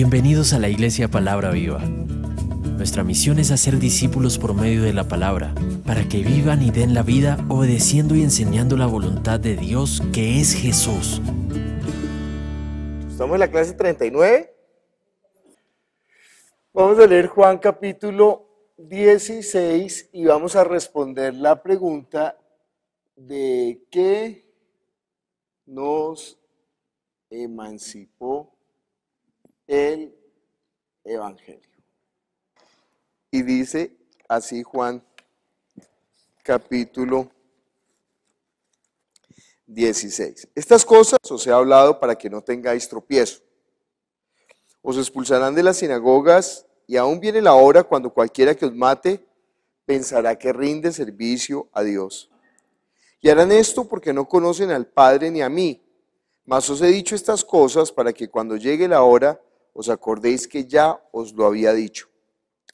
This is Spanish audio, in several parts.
Bienvenidos a la Iglesia Palabra Viva. Nuestra misión es hacer discípulos por medio de la palabra, para que vivan y den la vida obedeciendo y enseñando la voluntad de Dios que es Jesús. Estamos en la clase 39. Vamos a leer Juan capítulo 16 y vamos a responder la pregunta de qué nos emancipó el Evangelio. Y dice así Juan capítulo 16. Estas cosas os he hablado para que no tengáis tropiezo. Os expulsarán de las sinagogas y aún viene la hora cuando cualquiera que os mate pensará que rinde servicio a Dios. Y harán esto porque no conocen al Padre ni a mí. Mas os he dicho estas cosas para que cuando llegue la hora os acordéis que ya os lo había dicho.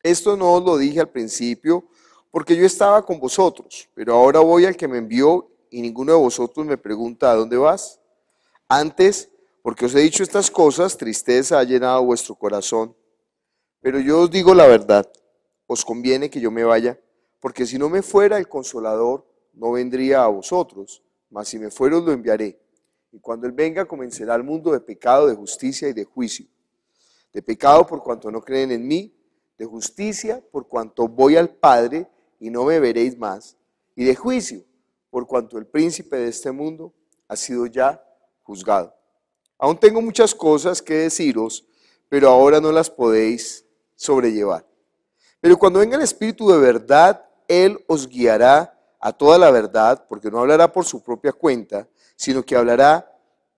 Esto no os lo dije al principio, porque yo estaba con vosotros, pero ahora voy al que me envió y ninguno de vosotros me pregunta a dónde vas. Antes, porque os he dicho estas cosas, tristeza ha llenado vuestro corazón. Pero yo os digo la verdad, os conviene que yo me vaya, porque si no me fuera el consolador, no vendría a vosotros, mas si me fuera os lo enviaré. Y cuando él venga, comenzará el mundo de pecado, de justicia y de juicio de pecado por cuanto no creen en mí, de justicia por cuanto voy al Padre y no me veréis más, y de juicio por cuanto el príncipe de este mundo ha sido ya juzgado. Aún tengo muchas cosas que deciros, pero ahora no las podéis sobrellevar. Pero cuando venga el Espíritu de verdad, Él os guiará a toda la verdad, porque no hablará por su propia cuenta, sino que hablará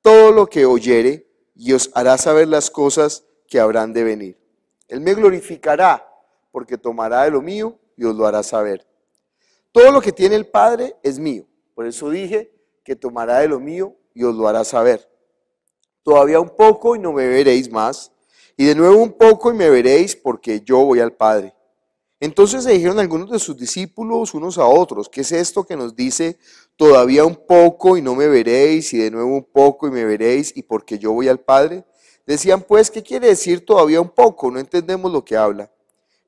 todo lo que oyere y os hará saber las cosas que habrán de venir. Él me glorificará porque tomará de lo mío y os lo hará saber. Todo lo que tiene el Padre es mío. Por eso dije que tomará de lo mío y os lo hará saber. Todavía un poco y no me veréis más. Y de nuevo un poco y me veréis porque yo voy al Padre. Entonces se dijeron algunos de sus discípulos unos a otros, ¿qué es esto que nos dice, todavía un poco y no me veréis, y de nuevo un poco y me veréis, y porque yo voy al Padre? Decían pues, ¿qué quiere decir todavía un poco? No entendemos lo que habla.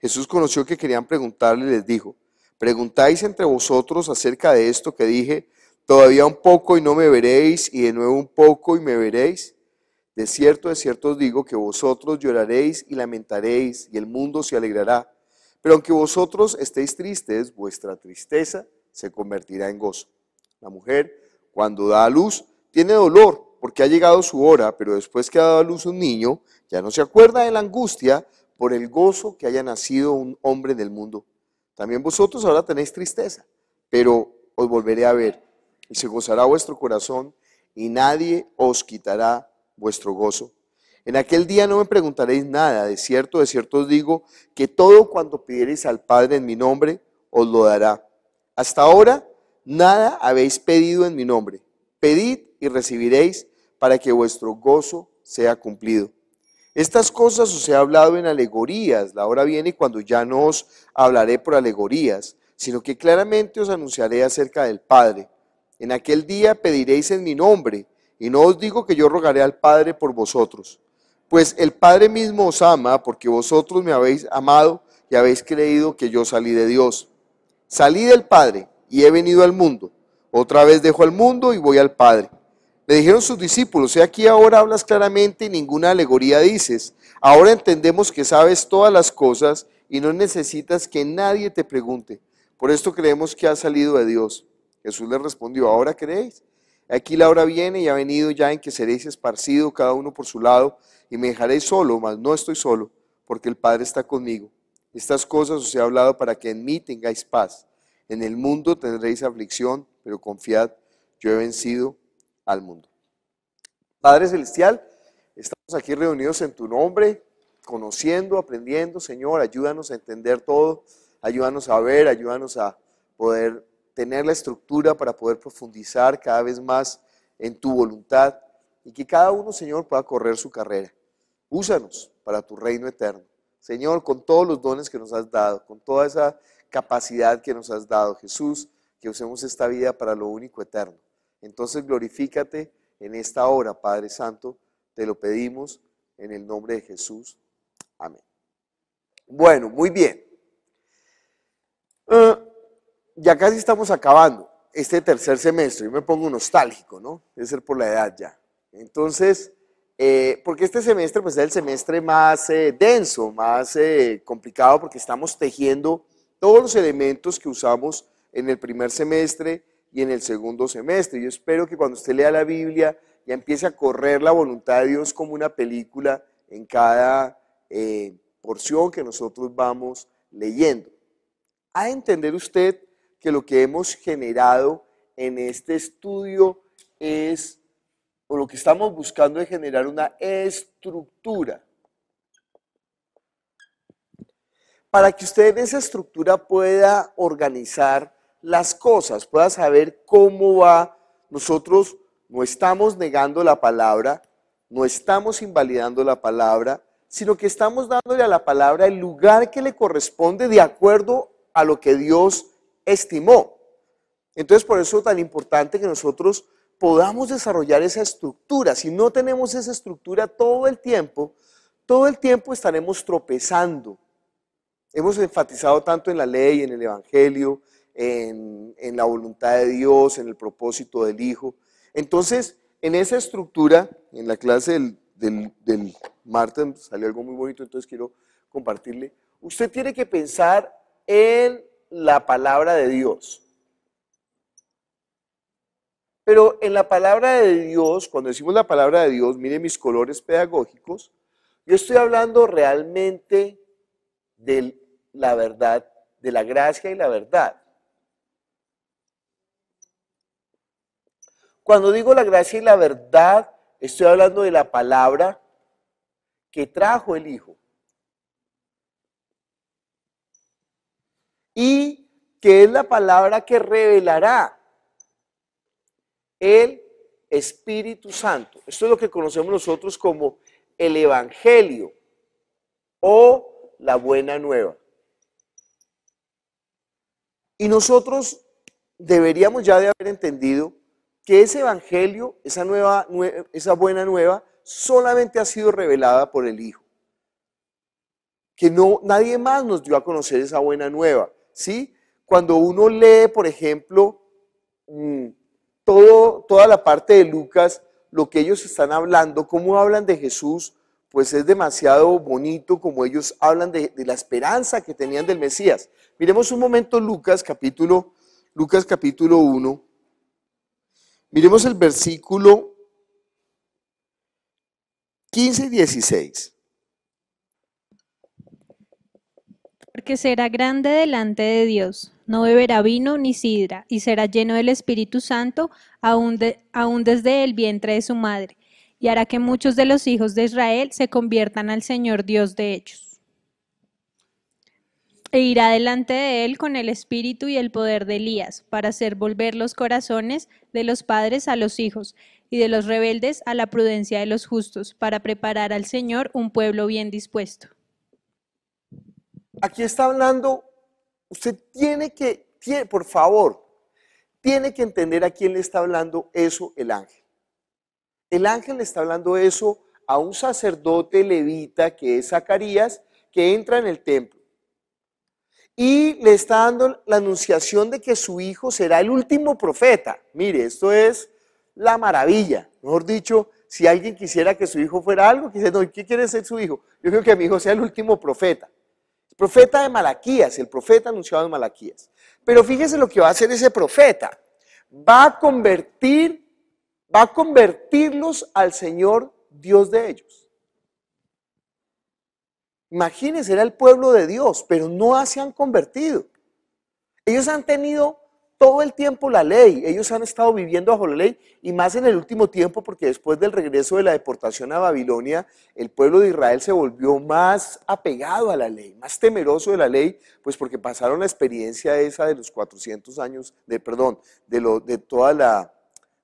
Jesús conoció que querían preguntarle y les dijo, preguntáis entre vosotros acerca de esto que dije, todavía un poco y no me veréis, y de nuevo un poco y me veréis. De cierto, de cierto os digo que vosotros lloraréis y lamentaréis, y el mundo se alegrará. Pero aunque vosotros estéis tristes, vuestra tristeza se convertirá en gozo. La mujer, cuando da a luz, tiene dolor porque ha llegado su hora, pero después que ha dado a luz un niño, ya no se acuerda de la angustia por el gozo que haya nacido un hombre en el mundo. También vosotros ahora tenéis tristeza, pero os volveré a ver y se gozará vuestro corazón y nadie os quitará vuestro gozo. En aquel día no me preguntaréis nada, de cierto, de cierto os digo que todo cuanto pidiereis al Padre en mi nombre os lo dará. Hasta ahora nada habéis pedido en mi nombre. Pedid y recibiréis para que vuestro gozo sea cumplido. Estas cosas os he hablado en alegorías, la hora viene cuando ya no os hablaré por alegorías, sino que claramente os anunciaré acerca del Padre. En aquel día pediréis en mi nombre, y no os digo que yo rogaré al Padre por vosotros, pues el Padre mismo os ama, porque vosotros me habéis amado y habéis creído que yo salí de Dios. Salí del Padre y he venido al mundo. Otra vez dejo al mundo y voy al Padre. Le dijeron sus discípulos, he aquí ahora hablas claramente y ninguna alegoría dices. Ahora entendemos que sabes todas las cosas y no necesitas que nadie te pregunte. Por esto creemos que has salido de Dios. Jesús le respondió, ahora creéis. Aquí la hora viene y ha venido ya en que seréis esparcidos cada uno por su lado y me dejaréis solo, mas no estoy solo, porque el Padre está conmigo. Estas cosas os he hablado para que en mí tengáis paz. En el mundo tendréis aflicción, pero confiad, yo he vencido al mundo. Padre Celestial, estamos aquí reunidos en tu nombre, conociendo, aprendiendo, Señor, ayúdanos a entender todo, ayúdanos a ver, ayúdanos a poder tener la estructura para poder profundizar cada vez más en tu voluntad y que cada uno, Señor, pueda correr su carrera. Úsanos para tu reino eterno. Señor, con todos los dones que nos has dado, con toda esa capacidad que nos has dado, Jesús, que usemos esta vida para lo único eterno entonces glorifícate en esta hora, Padre Santo. Te lo pedimos en el nombre de Jesús. Amén. Bueno, muy bien. Ah, ya casi estamos acabando este tercer semestre. Yo me pongo nostálgico, ¿no? Debe ser por la edad ya. Entonces, eh, porque este semestre pues, es el semestre más eh, denso, más eh, complicado, porque estamos tejiendo todos los elementos que usamos en el primer semestre y en el segundo semestre. Yo espero que cuando usted lea la Biblia ya empiece a correr la voluntad de Dios como una película en cada eh, porción que nosotros vamos leyendo. A entender usted que lo que hemos generado en este estudio es, o lo que estamos buscando es generar una estructura. Para que usted en esa estructura pueda organizar las cosas, pueda saber cómo va. Nosotros no estamos negando la palabra, no estamos invalidando la palabra, sino que estamos dándole a la palabra el lugar que le corresponde de acuerdo a lo que Dios estimó. Entonces, por eso es tan importante que nosotros podamos desarrollar esa estructura. Si no tenemos esa estructura todo el tiempo, todo el tiempo estaremos tropezando. Hemos enfatizado tanto en la ley, en el Evangelio, en, la voluntad de Dios, en el propósito del Hijo. Entonces, en esa estructura, en la clase del, del, del salió algo muy bonito, entonces quiero compartirle. Usted tiene que pensar en la palabra de Dios. Pero en la palabra de Dios, cuando decimos la palabra de Dios, mire mis colores pedagógicos, yo estoy hablando realmente de la verdad, de la gracia y la verdad. Cuando digo la gracia y la verdad, estoy hablando de la palabra que trajo el Hijo. Y que es la palabra que revelará el Espíritu Santo. Esto es lo que conocemos nosotros como el Evangelio o la buena nueva. Y nosotros deberíamos ya de haber entendido que ese evangelio, esa, nueva, esa buena nueva, solamente ha sido revelada por el Hijo. Que no, nadie más nos dio a conocer esa buena nueva. ¿sí? Cuando uno lee, por ejemplo, mm, toda la parte de Lucas, lo que ellos están hablando, cómo hablan de Jesús, pues es demasiado bonito como ellos hablan de, la esperanza que tenían del Mesías. Miremos un momento Lucas capítulo, Lucas capítulo 1, Miremos el versículo 15 y 16. Porque será grande delante de Dios, no beberá vino ni sidra, y será lleno del Espíritu Santo aún, desde el vientre de su madre, y hará que muchos de los hijos de Israel se conviertan al Señor Dios de ellos e irá delante de él con el espíritu y el poder de Elías, para hacer volver los corazones de los padres a los hijos y de los rebeldes a la prudencia de los justos, para preparar al Señor un pueblo bien dispuesto. Aquí está hablando, usted tiene que, por favor, tiene que entender a quién le está hablando eso el ángel. El ángel le está hablando eso a un sacerdote levita que es Zacarías, que entra en el templo y le está dando la anunciación de que su hijo será el último profeta. Mire, esto es la maravilla. Mejor dicho, si alguien quisiera que su hijo fuera algo, quisiera, no, ¿qué quiere ser su hijo? Yo quiero que mi hijo sea el último profeta. profeta de Malaquías, el profeta anunciado de Malaquías. Pero fíjese lo que va a hacer ese profeta. Va a convertir, va a convertirlos al Señor Dios de ellos. Imagínense, era el pueblo de Dios, pero no se han convertido. Ellos han tenido todo el tiempo la ley, ellos han estado viviendo bajo la ley y más en el último tiempo porque después del regreso de la deportación a Babilonia, el pueblo de Israel se volvió más apegado a la ley, más temeroso de la ley, pues porque pasaron la experiencia esa de los 400 años, de perdón, de, toda, la,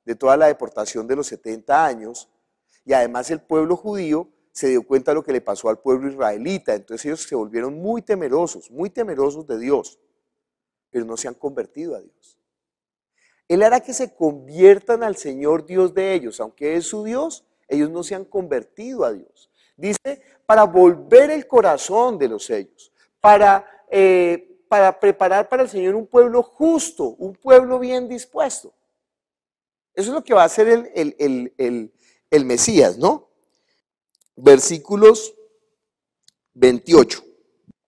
de toda la deportación de los 70 años y además el pueblo judío se dio cuenta de lo que le pasó al pueblo israelita. Entonces ellos se volvieron muy temerosos, muy temerosos de Dios, pero no se han convertido a Dios. Él hará que se conviertan al Señor Dios de ellos, aunque es su Dios, ellos no se han convertido a Dios. Dice, para volver el corazón de los ellos, para, eh, para preparar para el Señor un pueblo justo, un pueblo bien dispuesto. Eso es lo que va a hacer el, el, el Mesías, ¿no? versículos 28.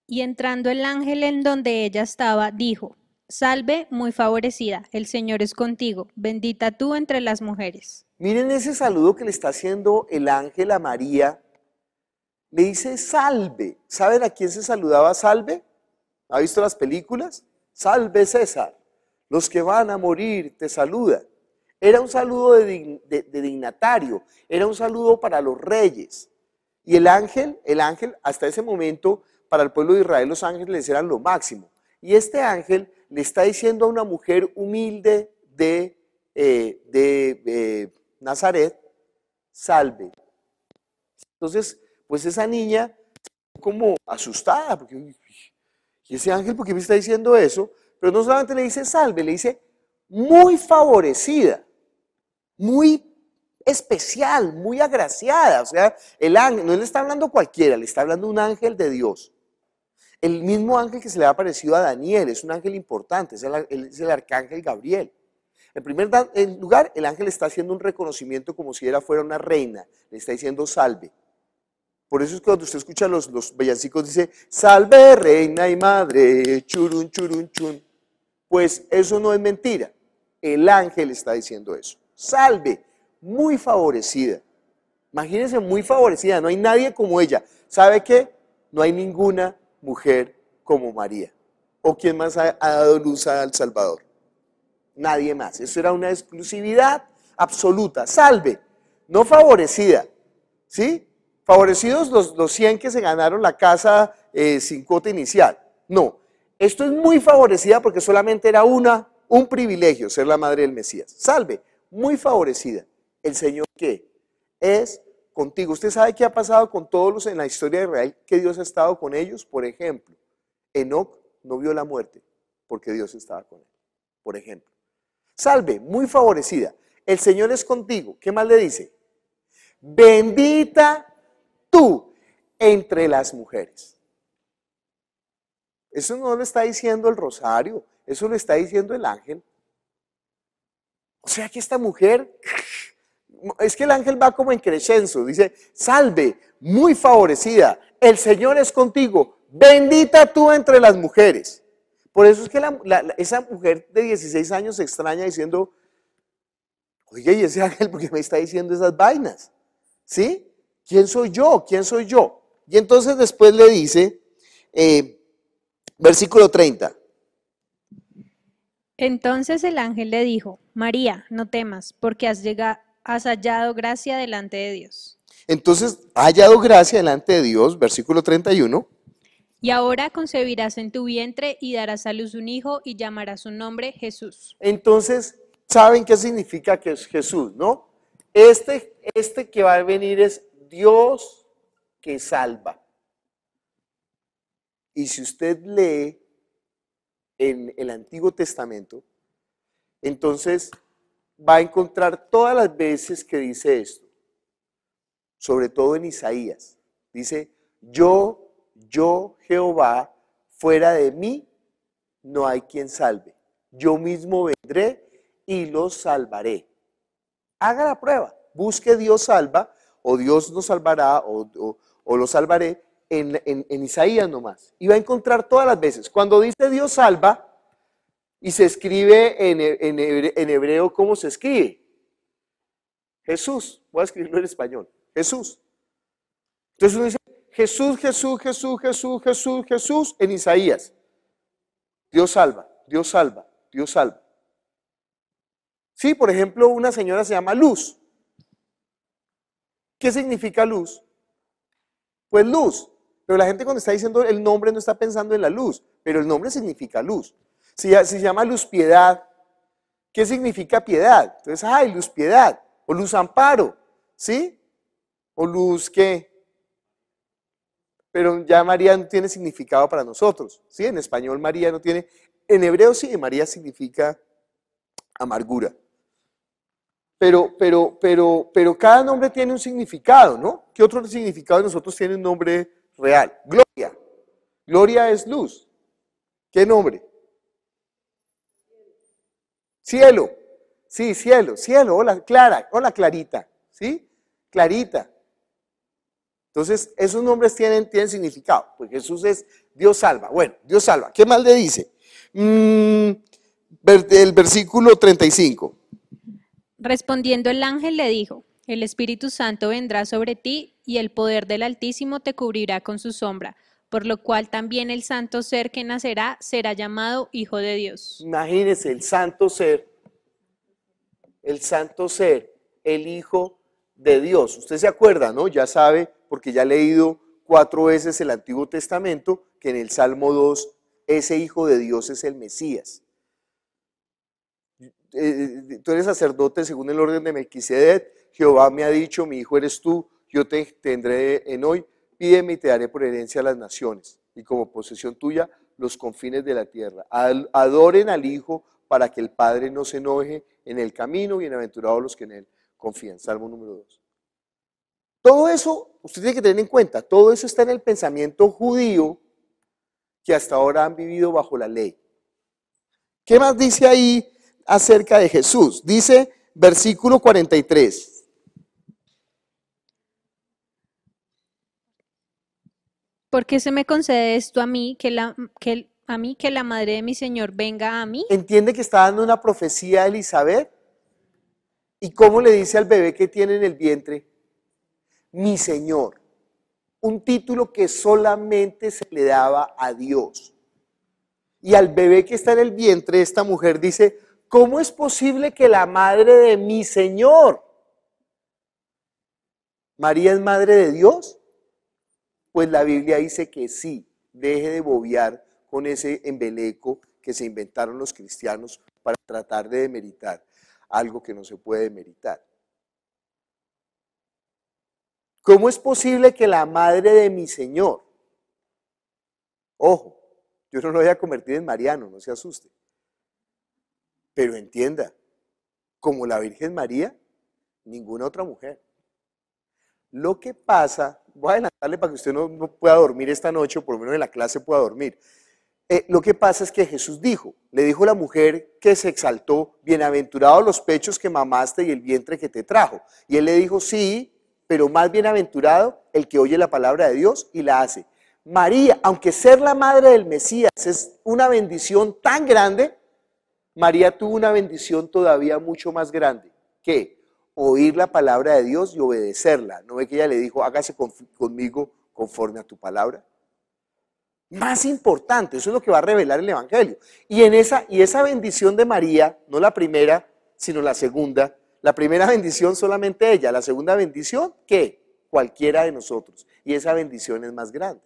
Y entrando el ángel en donde ella estaba, dijo, Salve, muy favorecida, el Señor es contigo, bendita tú entre las mujeres. Miren ese saludo que le está haciendo el ángel a María. Le dice, salve. ¿Saben a quién se saludaba salve? ¿Ha visto las películas? Salve César, los que van a morir te saludan. Era un saludo de, de dignatario, era un saludo para los reyes. Y el ángel, el ángel, hasta ese momento, para el pueblo de Israel los ángeles eran lo máximo. Y este ángel le está diciendo a una mujer humilde de, eh, de eh, Nazaret, salve. Entonces, pues esa niña como asustada, porque y ese ángel, ¿por qué me está diciendo eso? Pero no solamente le dice salve, le dice muy favorecida, muy especial, muy agraciada. O sea, el ángel, no le está hablando cualquiera, le está hablando un ángel de Dios. El mismo ángel que se le ha aparecido a Daniel, es un ángel importante, es el, arcángel Gabriel. En primer lugar, el ángel está haciendo un reconocimiento como si era fuera una reina, le está diciendo salve. Por eso es cuando usted escucha los, los bellancicos dice, salve reina y madre, churun, churun, chun. Pues eso no es mentira. El ángel está diciendo eso. Salve, muy favorecida. Imagínense, muy favorecida, no hay nadie como ella. ¿Sabe qué? No hay ninguna mujer como María. ¿O quién más ha, dado luz al Salvador? Nadie más. Eso era una exclusividad absoluta. Salve, no favorecida. ¿Sí? Favorecidos los, los 100 que se ganaron la casa eh, sin cuota inicial. No, esto es muy favorecida porque solamente era una, un privilegio ser la madre del Mesías. Salve, muy favorecida el Señor que es contigo. Usted sabe qué ha pasado con todos los en la historia de Israel, que Dios ha estado con ellos. Por ejemplo, Enoch no vio la muerte porque Dios estaba con él. Por ejemplo, salve, muy favorecida. El Señor es contigo. ¿Qué más le dice? Bendita tú entre las mujeres. Eso no lo está diciendo el rosario, eso lo está diciendo el ángel. O sea que esta mujer es que el ángel va como en crescenso, dice, salve, muy favorecida, el Señor es contigo, bendita tú entre las mujeres. Por eso es que esa mujer de 16 años se extraña diciendo, oye, ¿y ese ángel por qué me está diciendo esas vainas? ¿Sí? ¿Quién soy yo? ¿Quién soy yo? Y entonces después le dice, eh, versículo 30. Entonces el ángel le dijo, María, no temas, porque has llegado Has hallado gracia delante de Dios. Entonces, hallado gracia delante de Dios, versículo 31. Y ahora concebirás en tu vientre y darás a luz un hijo y llamarás su nombre Jesús. Entonces, ¿saben qué significa que es Jesús, no? Este, este que va a venir es Dios que salva. Y si usted lee en el Antiguo Testamento, entonces va a encontrar todas las veces que dice esto, sobre todo en Isaías. Dice, yo, yo Jehová, fuera de mí no hay quien salve. Yo mismo vendré y lo salvaré. Haga la prueba, busque Dios salva, o Dios nos salvará, o, lo salvaré, en, en Isaías nomás. Y va a encontrar todas las veces. Cuando dice Dios salva, y se escribe en, hebreo cómo se escribe. Jesús, voy a escribirlo en español, Jesús. Entonces uno dice, Jesús, Jesús, Jesús, Jesús, Jesús, Jesús, en Isaías. Dios salva, Dios salva, Dios salva. Sí, por ejemplo, una señora se llama Luz. ¿Qué significa luz? Pues luz. Pero la gente cuando está diciendo el nombre no está pensando en la luz, pero el nombre significa luz. Si, se llama luz piedad, ¿qué significa piedad? Entonces, ay, luz piedad, o luz amparo, ¿sí? O luz qué. Pero ya María no tiene significado para nosotros, ¿sí? En español María no tiene, en hebreo sí, María significa amargura. Pero, pero, pero, pero cada nombre tiene un significado, ¿no? ¿Qué otro significado de nosotros tiene un nombre real? Gloria. Gloria es luz. ¿Qué nombre? Cielo, sí, cielo, cielo, hola Clara, hola Clarita, ¿sí? Clarita. Entonces, esos nombres tienen, tienen significado, porque Jesús es Dios salva. Bueno, Dios salva. ¿Qué más le dice? Mm, el versículo 35. Respondiendo el ángel le dijo, el Espíritu Santo vendrá sobre ti y el poder del Altísimo te cubrirá con su sombra por lo cual también el santo ser que nacerá será llamado Hijo de Dios. Imagínese, el santo ser, el santo ser, el Hijo de Dios. Usted se acuerda, ¿no? Ya sabe, porque ya ha leído cuatro veces el Antiguo Testamento, que en el Salmo 2, ese Hijo de Dios es el Mesías. Eh, eh, tú eres sacerdote según el orden de Melquisedec, Jehová me ha dicho, mi hijo eres tú, yo te tendré en hoy Pídeme y te daré por herencia a las naciones y como posesión tuya los confines de la tierra. Adoren al Hijo para que el Padre no se enoje en el camino, bienaventurados los que en él confían. Salmo número 2. Todo eso, usted tiene que tener en cuenta, todo eso está en el pensamiento judío que hasta ahora han vivido bajo la ley. ¿Qué más dice ahí acerca de Jesús? Dice versículo 43. ¿Por qué se me concede esto a mí, que la, que, a mí, que la madre de mi Señor venga a mí? ¿Entiende que está dando una profecía a Elizabeth? ¿Y cómo le dice al bebé que tiene en el vientre? Mi Señor. Un título que solamente se le daba a Dios. Y al bebé que está en el vientre, esta mujer dice, ¿cómo es posible que la madre de mi Señor? María es madre de Dios pues la Biblia dice que sí, deje de bobear con ese embeleco que se inventaron los cristianos para tratar de demeritar algo que no se puede demeritar. ¿Cómo es posible que la madre de mi Señor, ojo, yo no lo voy a convertir en Mariano, no se asuste, pero entienda, como la Virgen María, ninguna otra mujer. Lo que pasa voy a adelantarle para que usted no, pueda dormir esta noche, o por lo menos en la clase pueda dormir. Eh, lo que pasa es que Jesús dijo, le dijo a la mujer que se exaltó, bienaventurados los pechos que mamaste y el vientre que te trajo. Y él le dijo, sí, pero más bienaventurado el que oye la palabra de Dios y la hace. María, aunque ser la madre del Mesías es una bendición tan grande, María tuvo una bendición todavía mucho más grande, ¿Qué? oír la palabra de Dios y obedecerla. ¿No ve que ella le dijo, hágase conmigo conforme a tu palabra? Más importante, eso es lo que va a revelar el Evangelio. Y, en esa, y esa bendición de María, no la primera, sino la segunda, la primera bendición solamente ella, la segunda bendición que cualquiera de nosotros. Y esa bendición es más grande.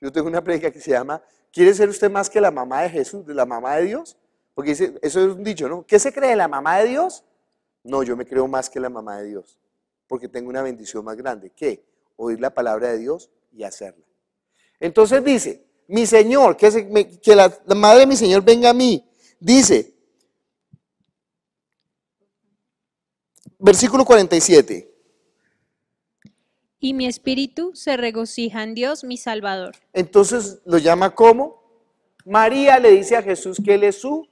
Yo tengo una predica que se llama, ¿quiere ser usted más que la mamá de Jesús, de la mamá de Dios? Porque dice, eso es un dicho, ¿no? ¿Qué se cree la mamá de Dios? No, yo me creo más que la mamá de Dios, porque tengo una bendición más grande, que oír la palabra de Dios y hacerla. Entonces dice, mi Señor, que, la, la madre de mi Señor venga a mí. Dice, versículo 47. Y mi espíritu se regocija en Dios, mi Salvador. Entonces lo llama como María le dice a Jesús que Él es su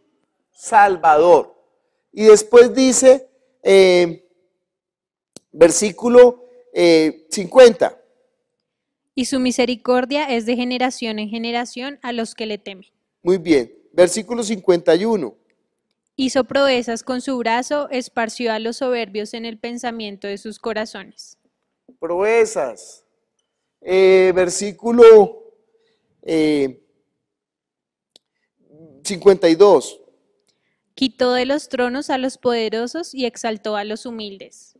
Salvador. Y después dice, eh, versículo 50. Eh, y su misericordia es de generación en generación a los que le temen. Muy bien, versículo 51. Hizo proezas con su brazo, esparció a los soberbios en el pensamiento de sus corazones. Proezas. Eh, versículo 52. Quitó de los tronos a los poderosos y exaltó a los humildes.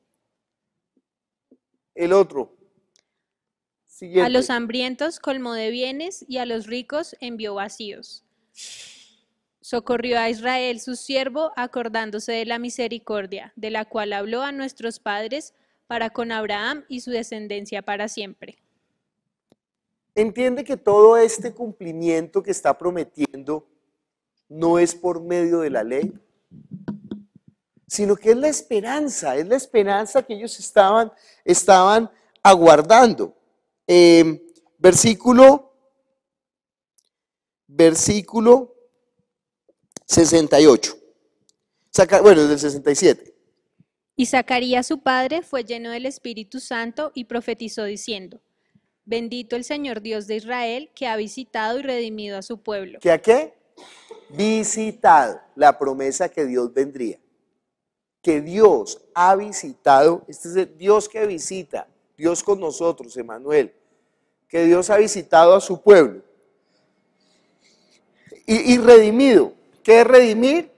El otro. A los hambrientos colmó de bienes y a los ricos envió vacíos. Socorrió a Israel su siervo acordándose de la misericordia, de la cual habló a nuestros padres para con Abraham y su descendencia para siempre. Entiende que todo este cumplimiento que está prometiendo no es por medio de la ley, sino que es la esperanza, es la esperanza que ellos estaban, estaban aguardando. Em, versículo, versículo 68. bueno, del 67. Y Zacarías su padre fue lleno del Espíritu Santo y profetizó diciendo, bendito el Señor Dios de Israel que ha visitado y redimido a su pueblo. ¿Qué a qué? visitado la promesa que Dios vendría. Que Dios ha visitado, este es el Dios que visita, Dios con nosotros, Emanuel, que Dios ha visitado a su pueblo. Y, redimido, ¿qué es redimir?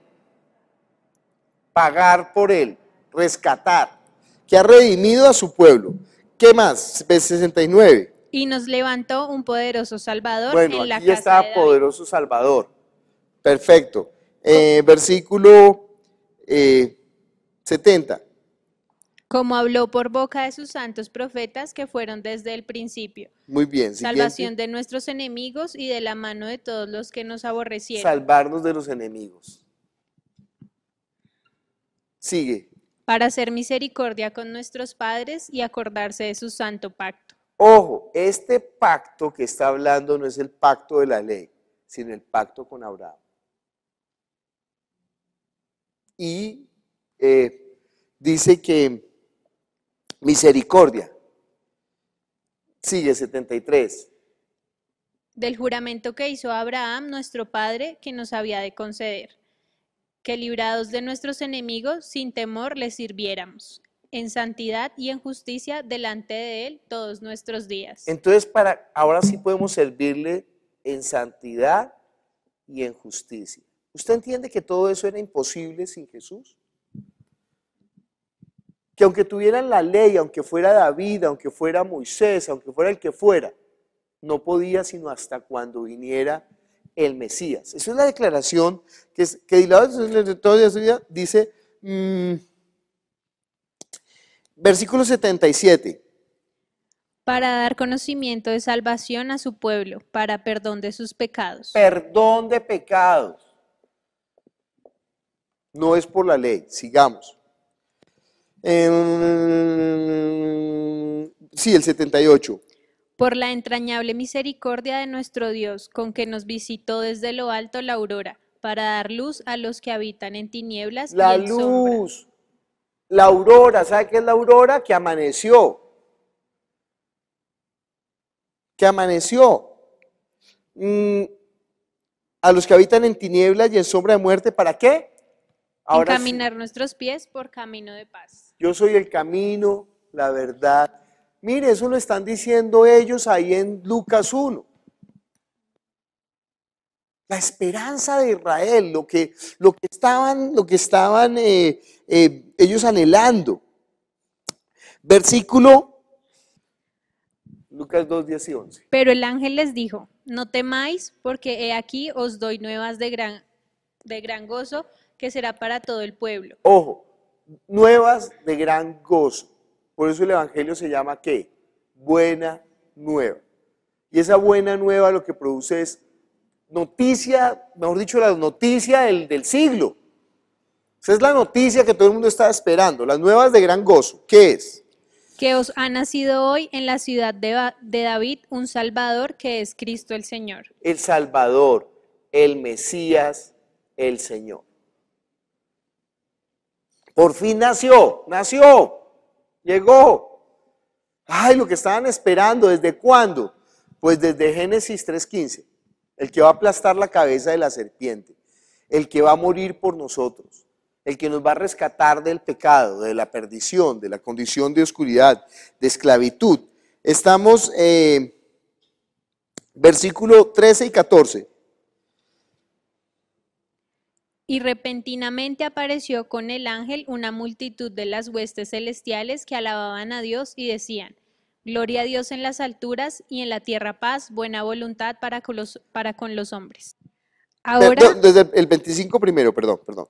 Pagar por él, rescatar, que ha redimido a su pueblo. ¿Qué más? 69. Y nos levantó un poderoso Salvador. Bueno, en la está poderoso Salvador. Perfecto. Ah. Eh, versículo 70. Eh, Como habló por boca de sus santos profetas que fueron desde el principio. Muy bien. Salvación de nuestros enemigos y de la mano de todos los que nos aborrecieron. Salvarnos de los enemigos. Sigue. Para hacer misericordia con nuestros padres y acordarse de su santo pacto. Ojo, este pacto que está hablando no es el pacto de la ley, sino el pacto con Abraham y eh, dice que misericordia. Sigue 73. Del juramento que hizo Abraham, nuestro padre, que nos había de conceder, que librados de nuestros enemigos, sin temor les sirviéramos, en santidad y en justicia delante de él todos nuestros días. Entonces, para ahora sí podemos servirle en santidad y en justicia. ¿Usted entiende que todo eso era imposible sin Jesús? Que aunque tuvieran la ley, aunque fuera David, aunque fuera Moisés, aunque fuera el que fuera, no podía sino hasta cuando viniera el Mesías. Esa es la declaración que, de dice, versículo 77 para dar conocimiento de salvación a su pueblo, para perdón de sus pecados. Perdón de pecados. No es por la ley. Sigamos. sí, el 78. Por la entrañable misericordia de nuestro Dios, con que nos visitó desde lo alto la aurora, para dar luz a los que habitan en tinieblas. La y en luz, la aurora, ¿sabe qué es la aurora? Que amaneció. Que amaneció. Mm, a los que habitan en tinieblas y en sombra de muerte, ¿para qué? Ahora caminar nuestros pies por camino de paz. Yo soy el camino, la verdad. Mire, eso lo están diciendo ellos ahí en Lucas 1. La esperanza de Israel, lo que, lo que estaban, lo que estaban eh, eh, ellos anhelando. Versículo Lucas 2, 10 y 11. Pero el ángel les dijo, no temáis, porque he aquí os doy nuevas de gran, de gran gozo, que será para todo el pueblo. Ojo, nuevas de gran gozo. Por eso el Evangelio se llama qué? Buena nueva. Y esa buena nueva lo que produce es noticia, mejor dicho, la noticia del, siglo. Esa es la noticia que todo el mundo está esperando, las nuevas de gran gozo. ¿Qué es? Que os ha nacido hoy en la ciudad de David un Salvador que es Cristo el Señor. El Salvador, el Mesías, el Señor. Por fin nació, nació, llegó. Ay, lo que estaban esperando, ¿desde cuándo? Pues desde Génesis 3.15, el que va a aplastar la cabeza de la serpiente, el que va a morir por nosotros, el que nos va a rescatar del pecado, de la perdición, de la condición de oscuridad, de esclavitud. Estamos, en eh, versículo 13 y 14. Y repentinamente apareció con el ángel una multitud de las huestes celestiales que alababan a Dios y decían, Gloria a Dios en las alturas y en la tierra paz, buena voluntad para con los, hombres. Ahora... desde el 25 primero, perdón, perdón.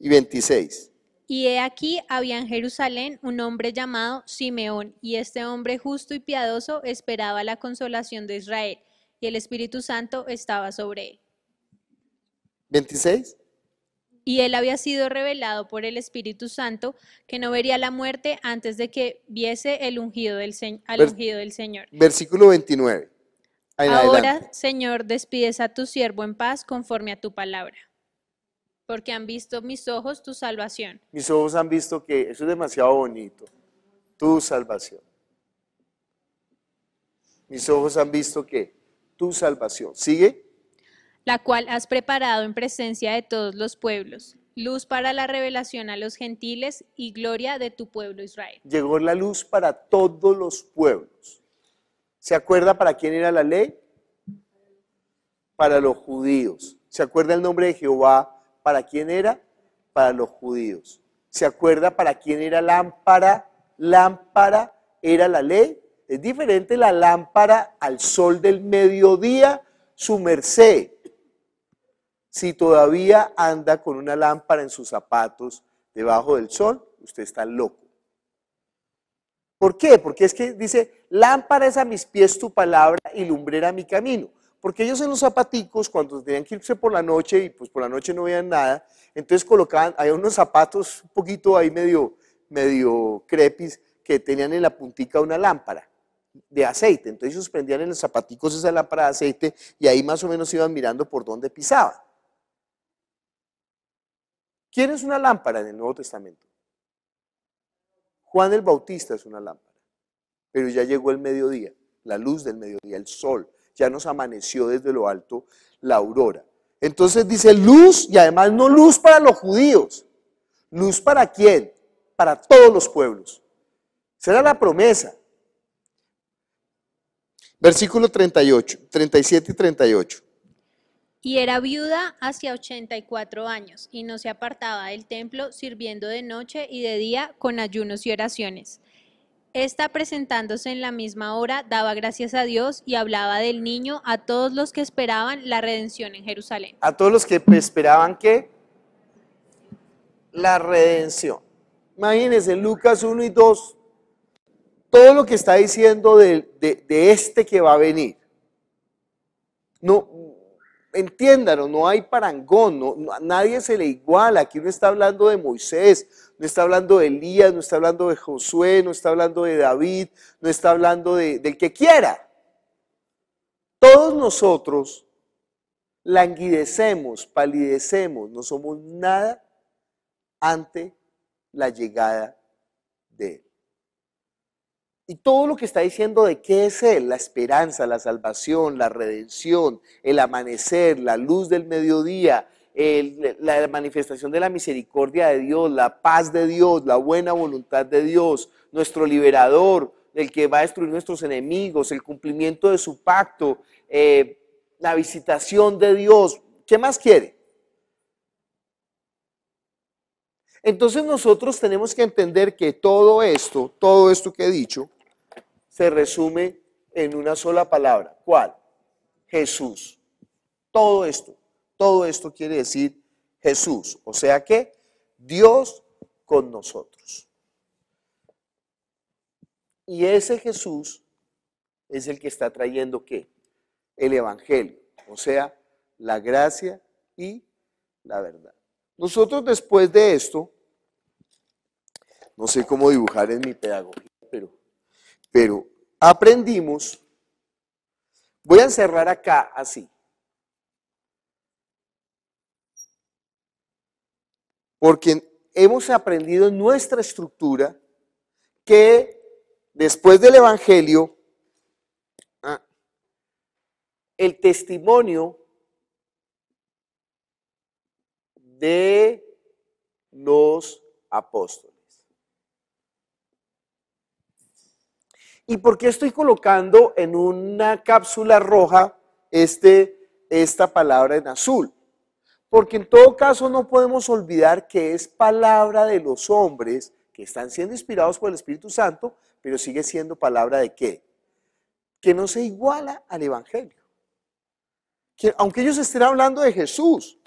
Y 26. Y he aquí había en Jerusalén un hombre llamado Simeón, y este hombre justo y piadoso esperaba la consolación de Israel, y el Espíritu Santo estaba sobre él. 26. Y él había sido revelado por el Espíritu Santo que no vería la muerte antes de que viese el ungido del al ungido del Señor. Versículo 29. Ahora, Señor, despides a tu siervo en paz conforme a tu palabra. Porque han visto mis ojos tu salvación. Mis ojos han visto que eso es demasiado bonito. Tu salvación. Mis ojos han visto que tu salvación. ¿Sigue? la cual has preparado en presencia de todos los pueblos, luz para la revelación a los gentiles y gloria de tu pueblo Israel. Llegó la luz para todos los pueblos. ¿Se acuerda para quién era la ley? Para los judíos. ¿Se acuerda el nombre de Jehová? ¿Para quién era? Para los judíos. ¿Se acuerda para quién era lámpara? Lámpara era la ley. Es diferente la lámpara al sol del mediodía, su merced si todavía anda con una lámpara en sus zapatos debajo del sol, usted está loco. ¿Por qué? Porque es que dice, lámpara es a mis pies tu palabra y lumbrera mi camino. Porque ellos en los zapaticos, cuando tenían que irse por la noche y pues por la noche no veían nada, entonces colocaban, había unos zapatos un poquito ahí medio, medio crepis que tenían en la puntica una lámpara de aceite. Entonces ellos prendían en los zapaticos esa lámpara de aceite y ahí más o menos iban mirando por dónde pisaban. ¿Quién es una lámpara en el Nuevo Testamento? Juan el Bautista es una lámpara, pero ya llegó el mediodía, la luz del mediodía, el sol, ya nos amaneció desde lo alto la aurora. Entonces dice luz y además no luz para los judíos, luz para quién, para todos los pueblos. Será la promesa. Versículo 38, 37 y 38 y era viuda hacia 84 años, y no se apartaba del templo, sirviendo de noche y de día con ayunos y oraciones. Esta, presentándose en la misma hora, daba gracias a Dios y hablaba del niño a todos los que esperaban la redención en Jerusalén. A todos los que esperaban que la redención. Imagínense, Lucas 1 y 2, todo lo que está diciendo de, de este que va a venir. No, Entiéndanos, no hay parangón, a nadie se le iguala. Aquí no está hablando de Moisés, no está hablando de Elías, no está hablando de Josué, no está hablando de David, no está hablando del que quiera. Todos nosotros languidecemos, palidecemos, no somos nada ante la llegada de Él. Y todo lo que está diciendo de qué es Él, la esperanza, la salvación, la redención, el amanecer, la luz del mediodía, la manifestación de la misericordia de Dios, la paz de Dios, la buena voluntad de Dios, nuestro liberador, el que va a destruir nuestros enemigos, el cumplimiento de su pacto, eh, la visitación de Dios. ¿Qué más quiere? Entonces nosotros tenemos que entender que todo esto, todo esto que he dicho, se resume en una sola palabra. ¿Cuál? Jesús. Todo esto, todo esto quiere decir Jesús. O sea que Dios con nosotros. Y ese Jesús es el que está trayendo qué? El Evangelio. O sea, la gracia y la verdad. Nosotros después de esto, no sé cómo dibujar en mi pedagogía, pero pero aprendimos, voy a encerrar acá así. Porque hemos aprendido en nuestra estructura que después del Evangelio, ah, el testimonio de los apóstoles. ¿Y por qué estoy colocando en una cápsula roja este, esta palabra en azul? Porque en todo caso no podemos olvidar que es palabra de los hombres que están siendo inspirados por el Espíritu Santo, pero sigue siendo palabra de qué? Que no se iguala al Evangelio. Que aunque ellos estén hablando de Jesús,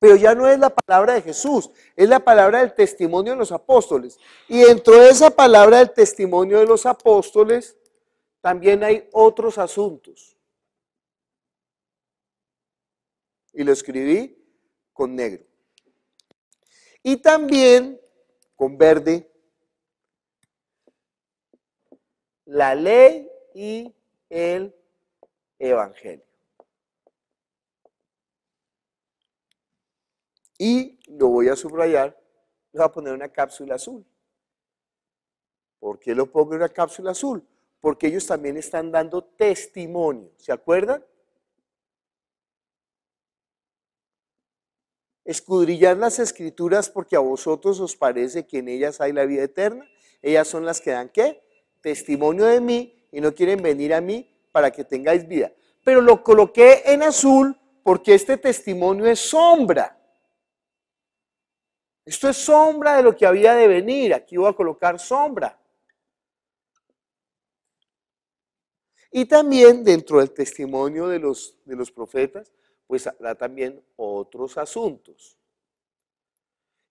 pero ya no es la palabra de Jesús, es la palabra del testimonio de los apóstoles. Y dentro de esa palabra del testimonio de los apóstoles, también hay otros asuntos. Y lo escribí con negro. Y también con verde la ley y el evangelio. Y lo voy a subrayar, voy a poner una cápsula azul. ¿Por qué lo pongo en una cápsula azul? Porque ellos también están dando testimonio. ¿Se acuerdan? Escudrillad las escrituras porque a vosotros os parece que en ellas hay la vida eterna. Ellas son las que dan qué? Testimonio de mí y no quieren venir a mí para que tengáis vida. Pero lo coloqué en azul porque este testimonio es sombra. Esto es sombra de lo que había de venir. Aquí voy a colocar sombra. Y también dentro del testimonio de los, de los profetas, pues habrá también otros asuntos.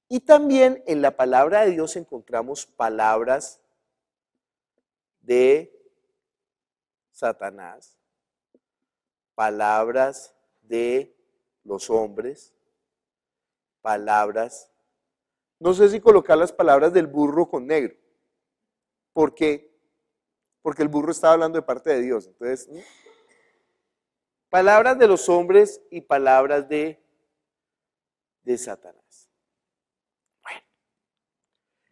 Y también en la palabra de Dios encontramos palabras de Satanás, palabras de los hombres, palabras no sé si colocar las palabras del burro con negro. ¿Por qué? Porque el burro estaba hablando de parte de Dios. Entonces, palabras de los hombres y palabras de, de Satanás. Bueno,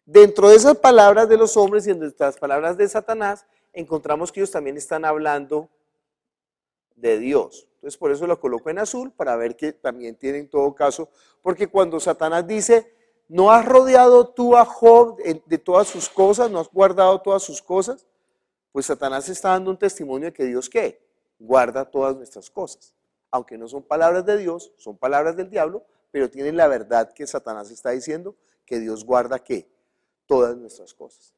dentro de esas palabras de los hombres y dentro de las palabras de Satanás, encontramos que ellos también están hablando de Dios. Entonces por eso lo coloco en azul para ver que también tienen todo caso, porque cuando Satanás dice, ¿No has rodeado tú a Job de todas sus cosas? ¿No has guardado todas sus cosas? Pues Satanás está dando un testimonio de que Dios qué? Guarda todas nuestras cosas. Aunque no son palabras de Dios, son palabras del diablo, pero tienen la verdad que Satanás está diciendo que Dios guarda qué? Todas nuestras cosas.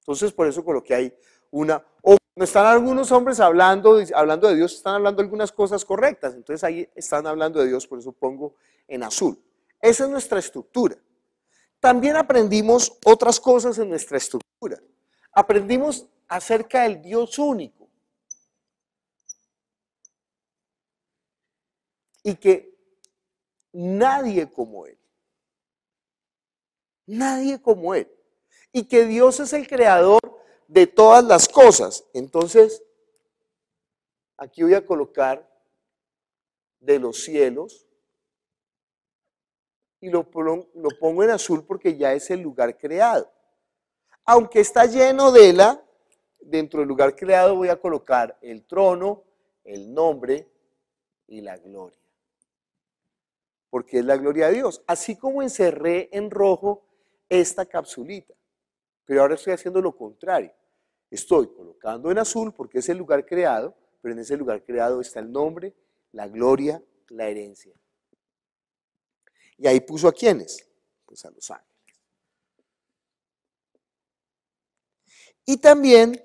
Entonces por eso coloqué lo que hay una... O no están algunos hombres hablando, hablando de Dios, están hablando algunas cosas correctas. Entonces ahí están hablando de Dios, por eso pongo en azul. Esa es nuestra estructura. También aprendimos otras cosas en nuestra estructura. Aprendimos acerca del Dios único. Y que nadie como Él. Nadie como Él. Y que Dios es el creador de todas las cosas. Entonces, aquí voy a colocar de los cielos y lo, pongo en azul porque ya es el lugar creado. Aunque está lleno de la, dentro del lugar creado voy a colocar el trono, el nombre y la gloria. Porque es la gloria de Dios. Así como encerré en rojo esta capsulita. Pero ahora estoy haciendo lo contrario. Estoy colocando en azul porque es el lugar creado, pero en ese lugar creado está el nombre, la gloria, la herencia. Y ahí puso a quienes Pues a los ángeles. Y también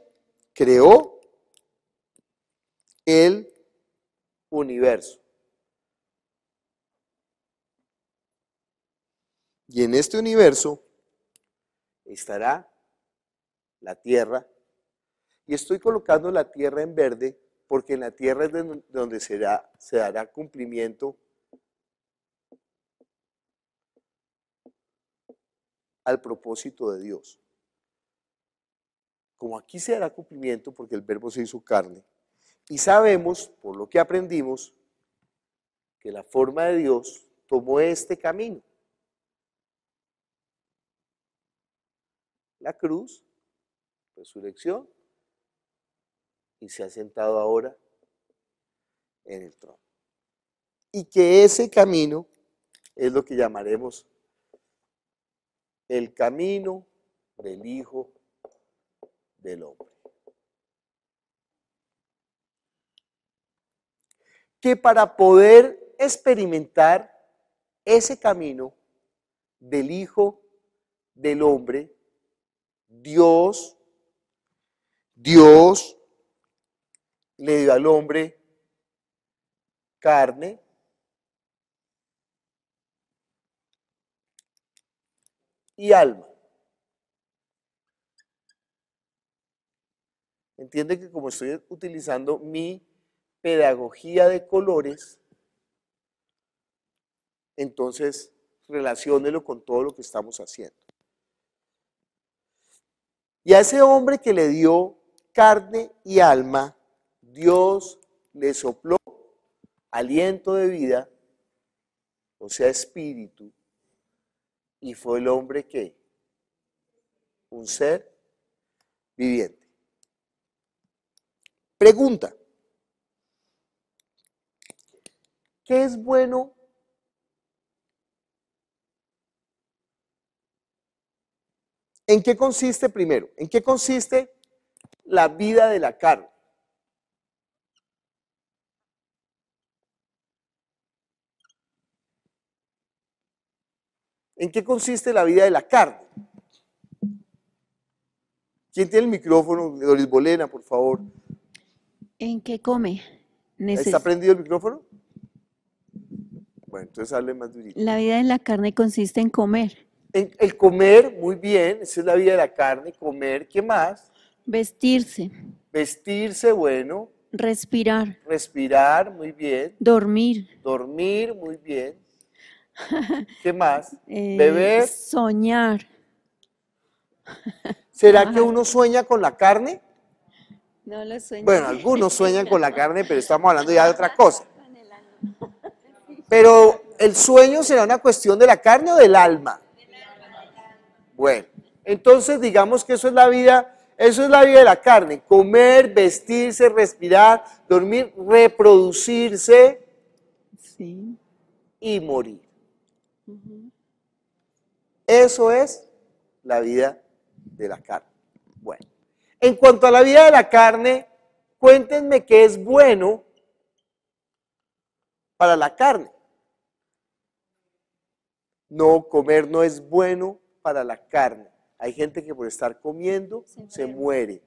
creó el universo. Y en este universo estará la Tierra. Y estoy colocando la Tierra en verde porque en la Tierra es donde será, se dará cumplimiento al propósito de Dios. Como aquí se hará cumplimiento porque el verbo se hizo carne. Y sabemos, por lo que aprendimos, que la forma de Dios tomó este camino. La cruz, resurrección, y se ha sentado ahora en el trono. Y que ese camino es lo que llamaremos el camino del Hijo del Hombre. Que para poder experimentar ese camino del Hijo del Hombre, Dios, Dios le dio al hombre carne, y alma. Entiende que como estoy utilizando mi pedagogía de colores, entonces relaciónelo con todo lo que estamos haciendo. Y a ese hombre que le dio carne y alma, Dios le sopló aliento de vida, o sea, espíritu, y fue el hombre que un ser viviente. Pregunta. ¿Qué es bueno ¿En qué consiste primero? ¿En qué consiste la vida de la carne? ¿En qué consiste la vida de la carne? ¿Quién tiene el micrófono? Doris Bolena, por favor. ¿En qué come? ¿Está prendido el micrófono? Bueno, entonces hable más durito. La vida de la carne consiste en comer. el comer, muy bien, esa es la vida de la carne, comer, ¿qué más? Vestirse. Vestirse, bueno. Respirar. Respirar, muy bien. Dormir. Dormir, muy bien. ¿Qué más? Eh, Beber. Soñar. ¿Será que uno sueña con la carne? No lo sueño. Bueno, algunos sueñan con la carne, pero estamos hablando ya de otra cosa. Pero el sueño será una cuestión de la carne o del alma. Bueno, entonces digamos que eso es la vida, eso es la vida de la carne, comer, vestirse, respirar, dormir, reproducirse y morir. Eso es la vida de la carne. Bueno, en cuanto a la vida de la carne, cuéntenme qué es bueno para la carne. No, comer no es bueno para la carne. Hay gente que por estar comiendo se muere.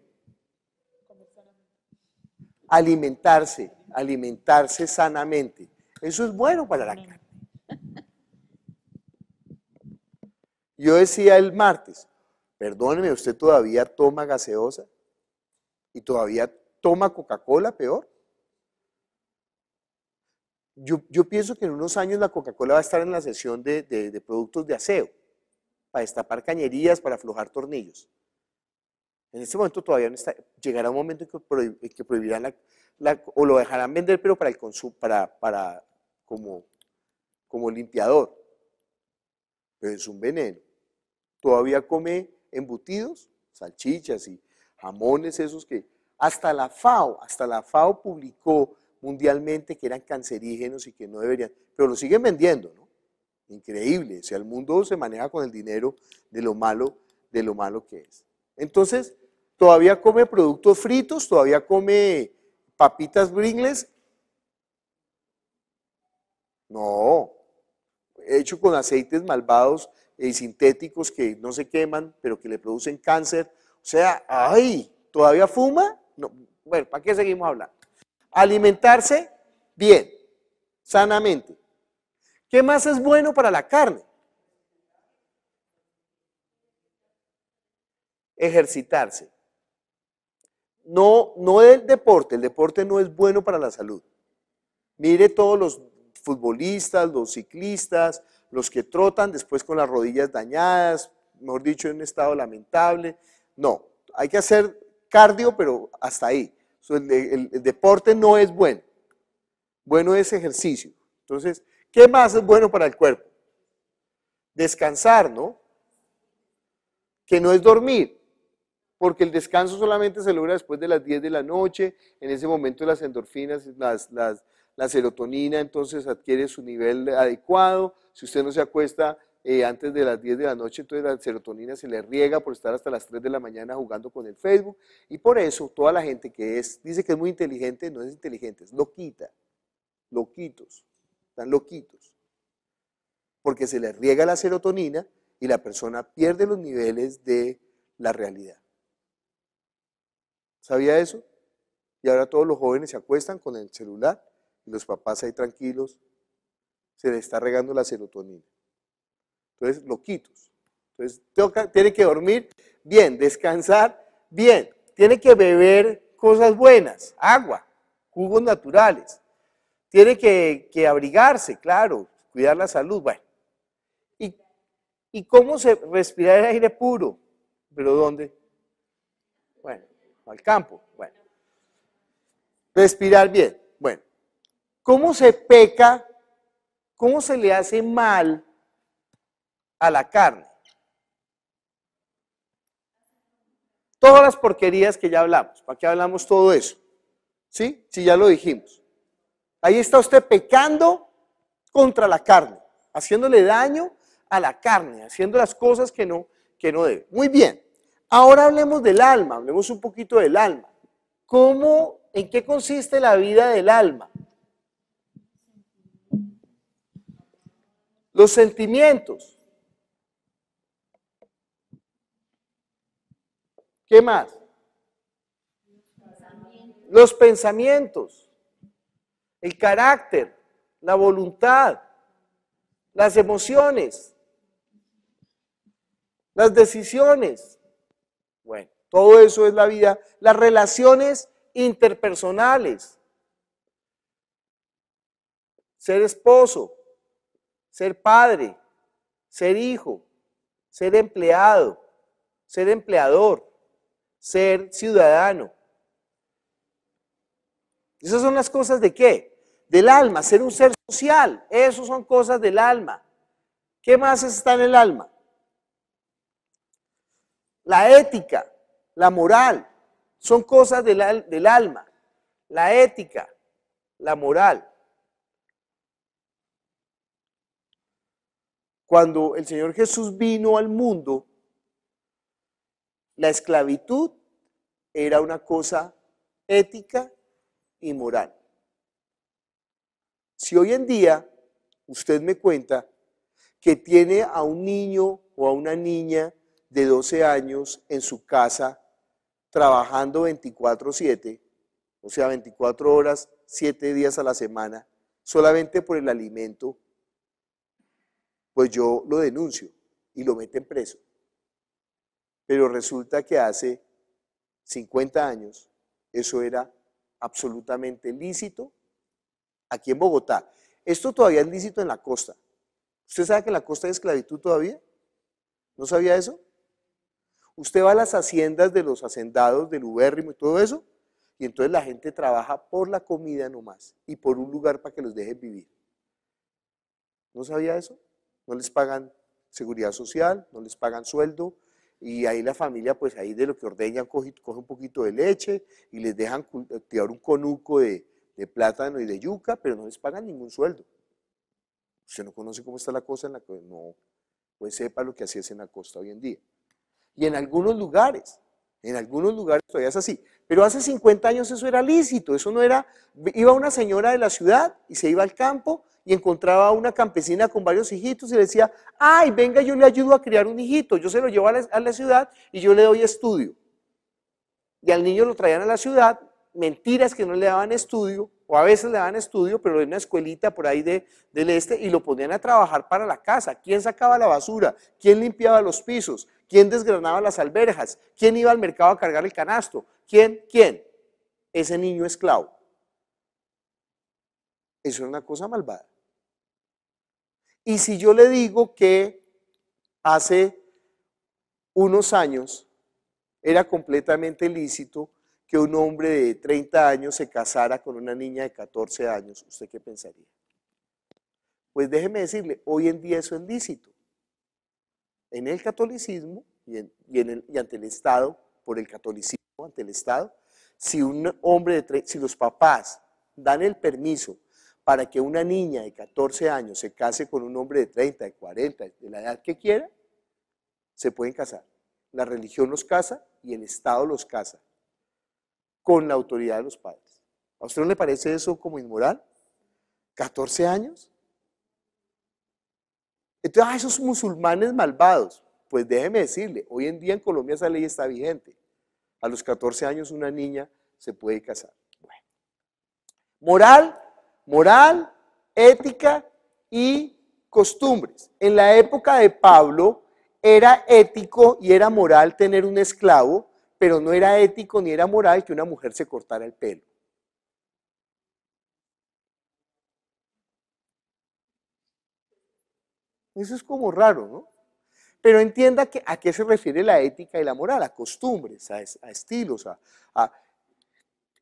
Alimentarse, alimentarse sanamente. Eso es bueno para la carne. Yo decía el martes, perdóneme, ¿usted todavía toma gaseosa? ¿Y todavía toma Coca-Cola peor? Yo, pienso que en unos años la Coca-Cola va a estar en la sesión de, productos de aseo, para destapar cañerías, para aflojar tornillos. En este momento todavía no está. Llegará un momento en que, prohibirán la, o lo dejarán vender, pero para el consumo, para, como, como limpiador. Pero es un veneno todavía come embutidos, salchichas y jamones esos que hasta la FAO, hasta la FAO publicó mundialmente que eran cancerígenos y que no deberían, pero lo siguen vendiendo, ¿no? Increíble, o sea, el mundo se maneja con el dinero de lo malo, de lo malo que es. Entonces, todavía come productos fritos, todavía come papitas bringles. No, hecho con aceites malvados y eh, sintéticos que no se queman, pero que le producen cáncer. O sea, ¡ay! ¿Todavía fuma? No. Bueno, ¿para qué seguimos hablando? Alimentarse bien, sanamente. ¿Qué más es bueno para la carne? Ejercitarse. No, no el deporte, el deporte no es bueno para la salud. Mire todos los futbolistas, los ciclistas, los que trotan después con las rodillas dañadas, mejor dicho, en un estado lamentable. No, hay que hacer cardio, pero hasta ahí. El, deporte no es bueno. Bueno es ejercicio. Entonces, ¿qué más es bueno para el cuerpo? Descansar, ¿no? Que no es dormir, porque el descanso solamente se logra después de las 10 de la noche. En ese momento las endorfinas, las, la serotonina entonces adquiere su nivel adecuado si usted no se acuesta eh, antes de las 10 de la noche, entonces la serotonina se le riega por estar hasta las 3 de la mañana jugando con el Facebook. Y por eso toda la gente que es, dice que es muy inteligente, no es inteligente, es loquita, loquitos, están loquitos. Porque se le riega la serotonina y la persona pierde los niveles de la realidad. ¿Sabía eso? Y ahora todos los jóvenes se acuestan con el celular y los papás ahí tranquilos se le está regando la serotonina. Entonces, lo quitos. Entonces, tiene que dormir bien, descansar bien, tiene que beber cosas buenas, agua, jugos naturales, tiene que, abrigarse, claro, cuidar la salud, bueno. ¿Y, ¿Y cómo se respirar el aire puro? ¿Pero dónde? Bueno, al campo, bueno. Respirar bien, bueno. ¿Cómo se peca ¿Cómo se le hace mal a la carne? Todas las porquerías que ya hablamos. ¿Para qué hablamos todo eso? ¿Sí? Si ya lo dijimos. Ahí está usted pecando contra la carne, haciéndole daño a la carne, haciendo las cosas que no, que no debe. Muy bien. Ahora hablemos del alma, hablemos un poquito del alma. ¿Cómo, en qué consiste la vida del alma? los sentimientos. ¿Qué más? Los pensamientos, el carácter, la voluntad, las emociones, las decisiones. Bueno, todo eso es la vida. Las relaciones interpersonales. Ser esposo, ser padre, ser hijo, ser empleado, ser empleador, ser ciudadano. Esas son las cosas de qué? Del alma, ser un ser social. Esas son cosas del alma. ¿Qué más está en el alma? La ética, la moral, son cosas del, del alma. La ética, la moral. Cuando el Señor Jesús vino al mundo, la esclavitud era una cosa ética y moral. Si hoy en día usted me cuenta que tiene a un niño o a una niña de 12 años en su casa trabajando 24/7, o sea, 24 horas, 7 días a la semana, solamente por el alimento, pues yo lo denuncio y lo meten preso. Pero resulta que hace 50 años eso era absolutamente lícito aquí en Bogotá. Esto todavía es lícito en la costa. ¿Usted sabe que en la costa hay esclavitud todavía? ¿No sabía eso? Usted va a las haciendas de los hacendados, del ubérrimo y todo eso, y entonces la gente trabaja por la comida nomás y por un lugar para que los dejen vivir. ¿No sabía eso? no les pagan seguridad social, no les pagan sueldo, y ahí la familia, pues ahí de lo que ordeñan, coge, un poquito de leche y les dejan eh, tirar un conuco de, plátano y de yuca, pero no les pagan ningún sueldo. Usted no conoce cómo está la cosa en la que no, pues sepa lo que así en la costa hoy en día. Y en algunos lugares, en algunos lugares todavía es así. Pero hace 50 años eso era lícito, eso no era, iba una señora de la ciudad y se iba al campo y encontraba a una campesina con varios hijitos y le decía, ay, venga, yo le ayudo a criar un hijito, yo se lo llevo a la, ciudad y yo le doy estudio. Y al niño lo traían a la ciudad, mentiras que no le daban estudio, o a veces le daban estudio, pero en una escuelita por ahí del este, y lo ponían a trabajar para la casa. ¿Quién sacaba la basura? ¿Quién limpiaba los pisos? ¿Quién desgranaba las alberjas? ¿Quién iba al mercado a cargar el canasto? ¿Quién? ¿Quién? Ese niño esclavo. Eso era una cosa malvada. Y si yo le digo que hace unos años era completamente lícito que un hombre de 30 años se casara con una niña de 14 años, ¿usted qué pensaría? Pues déjeme decirle, hoy en día eso es lícito. En el catolicismo y, ante el Estado, por el catolicismo, ante el Estado, si un hombre de si los papás dan el permiso para que una niña de 14 años se case con un hombre de 30, de 40, de la edad que quiera, se pueden casar. La religión los casa y el Estado los casa con la autoridad de los padres. ¿A usted no le parece eso como inmoral? ¿14 años? Entonces, ah, esos musulmanes malvados. Pues déjeme decirle, hoy en día en Colombia esa ley está vigente. A los 14 años una niña se puede casar. Bueno. Moral, moral, ética y costumbres. En la época de Pablo era ético y era moral tener un esclavo, pero no era ético ni era moral que una mujer se cortara el pelo. Eso es como raro, ¿no? Pero entienda que, a qué se refiere la ética y la moral, a costumbres, a, estilos.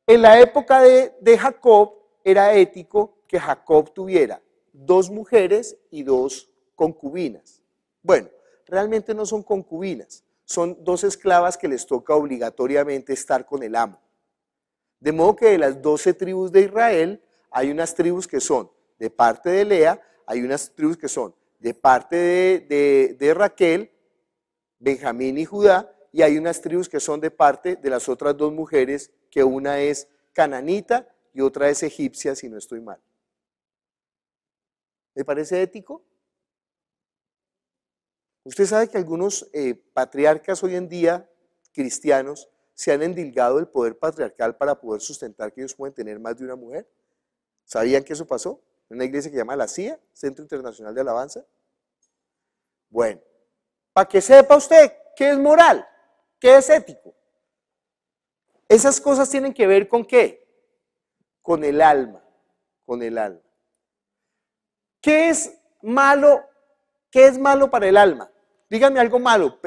En la época de Jacob, era ético que Jacob tuviera dos mujeres y dos concubinas. Bueno, realmente no son concubinas, son dos esclavas que les toca obligatoriamente estar con el amo. De modo que de las doce tribus de Israel hay unas tribus que son de parte de Lea, hay unas tribus que son de parte de, de Raquel, Benjamín y Judá, y hay unas tribus que son de parte de las otras dos mujeres, que una es cananita y otra es egipcia, si no estoy mal. ¿me parece ético? Usted sabe que algunos eh, patriarcas hoy en día, cristianos, se han endilgado el poder patriarcal para poder sustentar que ellos pueden tener más de una mujer. ¿Sabían que eso pasó? En una iglesia que se llama la CIA, Centro Internacional de Alabanza. Bueno, para que sepa usted qué es moral, qué es ético. Esas cosas tienen que ver con qué? con el alma, con el alma. ¿Qué es malo? ¿Qué es malo para el alma? Dígame algo malo.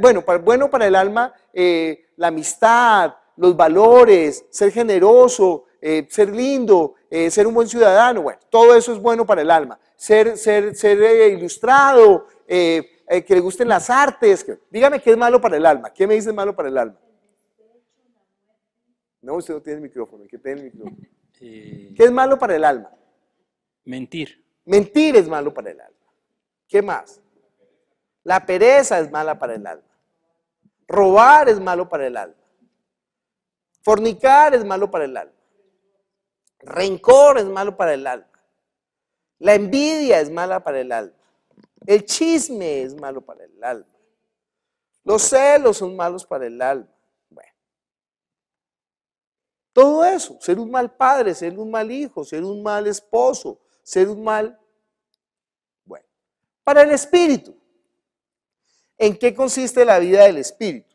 bueno, bueno para el alma, eh, la amistad, los valores, ser generoso, eh, ser lindo, eh, ser un buen ciudadano, bueno, todo eso es bueno para el alma. Ser, ser, ser ilustrado, que le gusten las artes. Que, dígame qué es malo para el alma. ¿Qué me dice malo para el alma? No, usted no tiene el micrófono, que el micrófono. ¿Qué es malo para el alma? Mentir. Mentir es malo para el alma. ¿Qué más? La pereza es mala para el alma. Robar es malo para el alma. Fornicar es malo para el alma. Rencor es malo para el alma. La envidia es mala para el alma. El chisme es malo para el alma. Los celos son malos para el alma. Todo eso, ser un mal padre, ser un mal hijo, ser un mal esposo, ser un mal... Bueno, para el espíritu. ¿En qué consiste la vida del espíritu?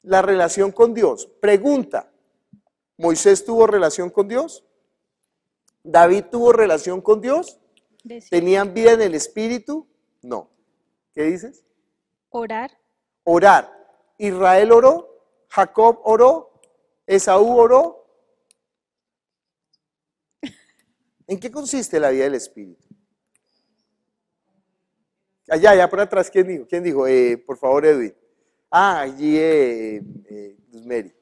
La relación con Dios. Pregunta, ¿Moisés tuvo relación con Dios? ¿David tuvo relación con Dios? ¿Tenían vida en el espíritu? No. ¿Qué dices? Orar. Orar. Israel oró, Jacob oró, Esaú oró. ¿En qué consiste la vida del Espíritu? Allá, ah, allá por atrás, ¿quién dijo? ¿Quién dijo? Eh, por favor, Edwin. Ah, allí, eh, eh, eh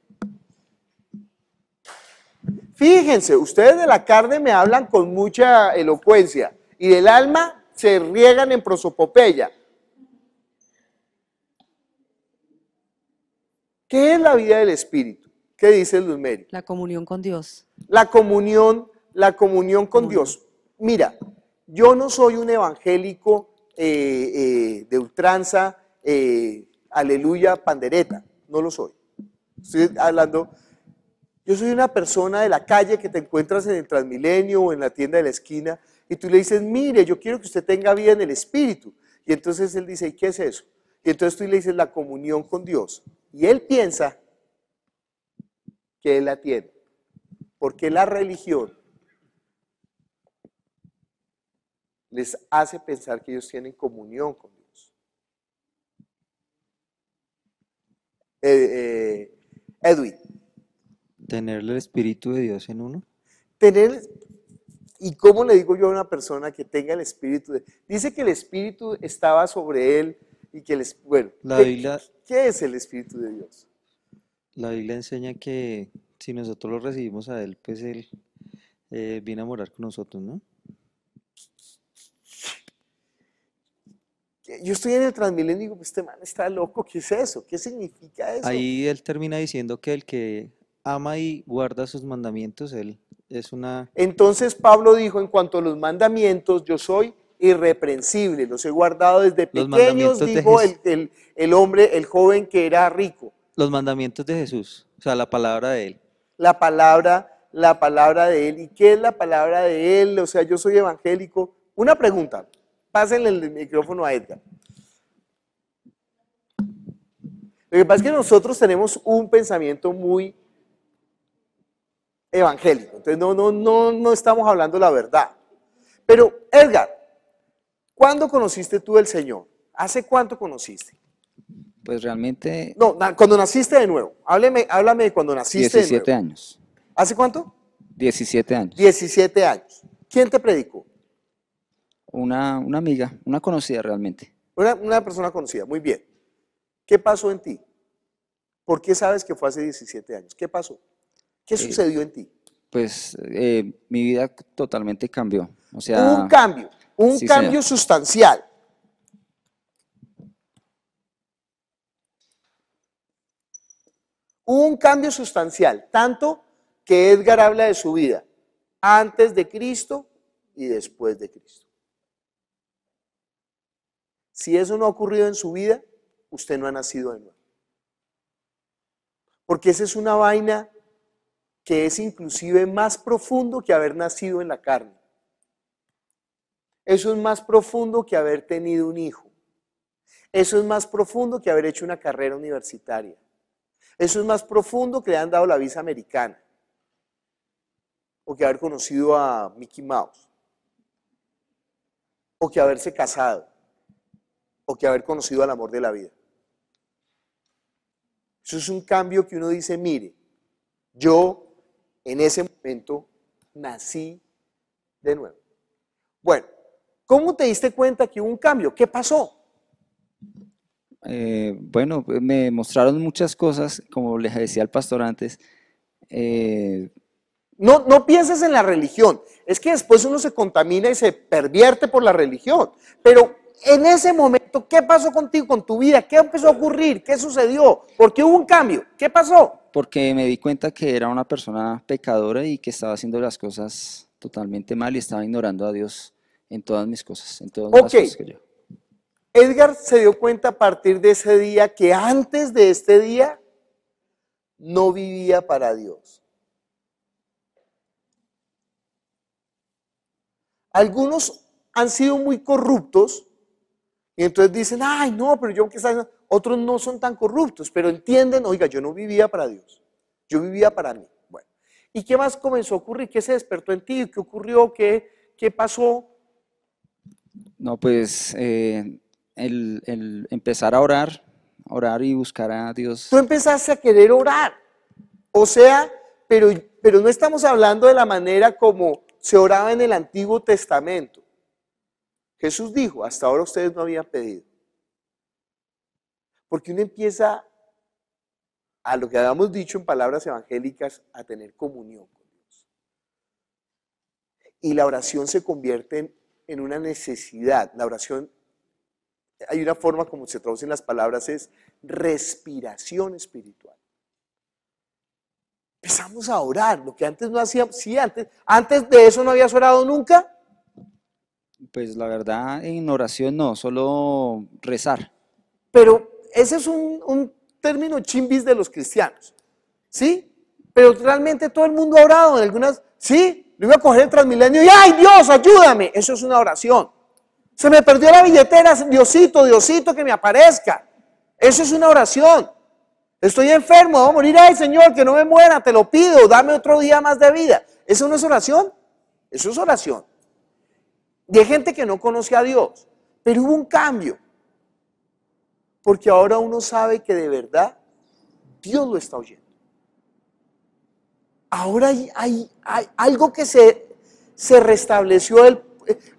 Fíjense, ustedes de la carne me hablan con mucha elocuencia y del alma se riegan en prosopopeya. ¿Qué es la vida del Espíritu? ¿Qué dice Luz Mary? La comunión con Dios. La comunión, la comunión con Dios. Mira, yo no soy un evangélico eh, eh, de ultranza, eh, aleluya, pandereta. No lo soy. Estoy hablando. Yo soy una persona de la calle que te encuentras en el Transmilenio o en la tienda de la esquina y tú le dices, mire, yo quiero que usted tenga vida en el Espíritu. Y entonces él dice, ¿y qué es eso? Y entonces tú le dices, la comunión con Dios. Y él piensa que él la tiene, porque la religión les hace pensar que ellos tienen comunión con Dios. Eh, eh, Edwin. Tener el Espíritu de Dios en uno. Tener, ¿y cómo le digo yo a una persona que tenga el Espíritu? De, dice que el Espíritu estaba sobre él y que les, bueno. La Biblia, ¿Qué es el Espíritu de Dios? La Biblia enseña que si nosotros lo recibimos a Él, pues Él eh, viene a morar con nosotros, ¿no? Yo estoy en el Transmilenio y digo, este man está loco, ¿qué es eso? ¿Qué significa eso? Ahí Él termina diciendo que el que ama y guarda sus mandamientos, Él es una... Entonces Pablo dijo, en cuanto a los mandamientos, yo soy irreprensible, los he guardado desde pequeños, dijo el, hombre, el joven que era rico. Los mandamientos de Jesús, o sea, la palabra de él. La palabra, la palabra de él. ¿Y qué es la palabra de él? O sea, yo soy evangélico. Una pregunta, pásenle el micrófono a Edgar. Lo que pasa es que nosotros tenemos un pensamiento muy evangélico, entonces no, no, no, no estamos hablando la verdad. Pero Edgar, ¿Cuándo conociste tú al Señor? ¿Hace cuánto conociste? Pues realmente... No, cuando naciste de nuevo. Háblame, háblame de cuando naciste 17 de nuevo. años. ¿Hace cuánto? 17 años. 17 años. ¿Quién te predicó? Una, amiga, una conocida realmente. Una, persona conocida, muy bien. ¿Qué pasó en ti? ¿Por qué sabes que fue hace 17 años? ¿Qué pasó? ¿Qué eh, sucedió en ti? Pues eh, mi vida totalmente cambió. O sea, un cambio un cambio sustancial. Un cambio sustancial, tanto que Edgar habla de su vida antes de Cristo y después de Cristo. Si eso no ha ocurrido en su vida, usted no ha nacido de nuevo. Porque esa es una vaina que es inclusive más profundo que haber nacido en la carne. Eso es más profundo que haber tenido un hijo. Eso es más profundo que haber hecho una carrera universitaria. Eso es más profundo que le han dado la visa americana. O que haber conocido a Mickey Mouse. O que haberse casado. O que haber conocido al amor de la vida. Eso es un cambio que uno dice, mire, yo en ese momento nací de nuevo. Bueno, ¿Cómo te diste cuenta que hubo un cambio? ¿Qué pasó? Eh, bueno, me mostraron muchas cosas, como les decía el pastor antes. Eh, no, no pienses en la religión. Es que después uno se contamina y se pervierte por la religión. Pero en ese momento, ¿qué pasó contigo, con tu vida? ¿Qué empezó a ocurrir? ¿Qué sucedió? ¿Por qué hubo un cambio? ¿Qué pasó? Porque me di cuenta que era una persona pecadora y que estaba haciendo las cosas totalmente mal y estaba ignorando a Dios en todas mis cosas, en todas las cosas que yo. Edgar se dio cuenta a partir de ese día que antes de este día no vivía para Dios. Algunos han sido muy corruptos y entonces dicen, ay, no, pero yo quizás... Otros no son tan corruptos, pero entienden, oiga, yo no vivía para Dios, yo vivía para mí. Bueno, ¿y qué más comenzó a ocurrir? ¿Qué se despertó en ti? ¿Qué ocurrió? ¿Qué, qué pasó? No, pues eh, el, empezar a orar, orar y buscar a Dios. Tú empezaste a querer orar, o sea, pero, pero no estamos hablando de la manera como se oraba en el Antiguo Testamento. Jesús dijo, hasta ahora ustedes no habían pedido. Porque uno empieza a lo que habíamos dicho en palabras evangélicas, a tener comunión con Dios. Y la oración se convierte en en una necesidad. La oración, hay una forma como se traducen las palabras, es respiración espiritual. Empezamos a orar, lo que antes no hacíamos, sí, antes, antes de eso no habías orado nunca. Pues la verdad, en oración no, solo rezar. Pero ese es un, término chimbis de los cristianos, ¿sí? Pero realmente todo el mundo ha orado en algunas, ¿sí? Lo iba a coger el Transmilenio y ¡ay Dios, ayúdame! Eso es una oración. Se me perdió la billetera, Diosito, Diosito, que me aparezca. Eso es una oración. Estoy enfermo, voy a morir, ay Señor, que no me muera, te lo pido, dame otro día más de vida. ¿Eso no es oración? Eso es oración. Y hay gente que no conoce a Dios, pero hubo un cambio. Porque ahora uno sabe que de verdad Dios lo está oyendo. Ahora hay, algo que se, restableció. Eh,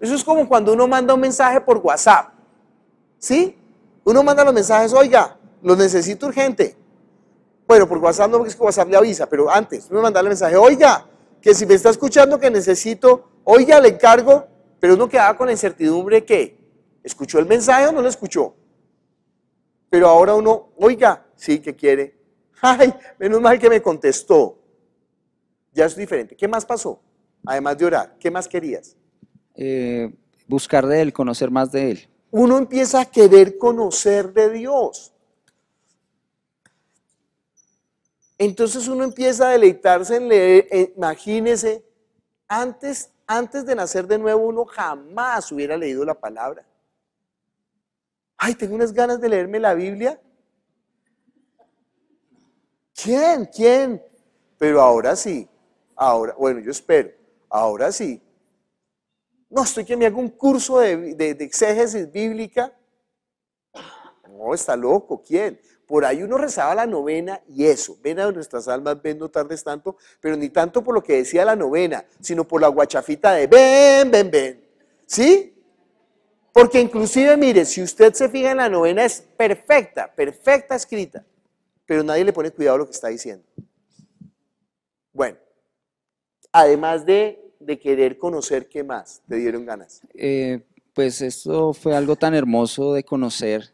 eso es como cuando uno manda un mensaje por WhatsApp. ¿Sí? Uno manda los mensajes, oiga, lo necesito urgente. Bueno, por WhatsApp no, porque es que WhatsApp le avisa, pero antes, uno mandaba el mensaje, oiga, que si me está escuchando que necesito, oiga, le encargo, pero uno quedaba con la incertidumbre que, ¿escuchó el mensaje o no lo escuchó? Pero ahora uno, oiga, sí que quiere. Ay, menos mal que me contestó. Ya es diferente. ¿Qué más pasó? Además de orar, ¿qué más querías? Eh, buscar de Él, conocer más de Él. Uno empieza a querer conocer de Dios. Entonces uno empieza a deleitarse en leer, imagínese, antes, antes de nacer de nuevo uno jamás hubiera leído la palabra. Ay, tengo unas ganas de leerme la Biblia. ¿Quién? ¿Quién? Pero ahora sí, Ahora, bueno, yo espero. Ahora sí. No, estoy que me haga un curso de, exégesis bíblica. No, está loco, ¿quién? Por ahí uno rezaba la novena y eso. Ven a nuestras almas, ven, no tardes tanto, pero ni tanto por lo que decía la novena, sino por la guachafita de ven, ven, ven. ¿Sí? Porque inclusive, mire, si usted se fija en la novena, es perfecta, perfecta escrita, pero nadie le pone cuidado a lo que está diciendo. Bueno, además de, querer conocer, ¿qué más te dieron ganas? Eh, pues esto fue algo tan hermoso de conocer,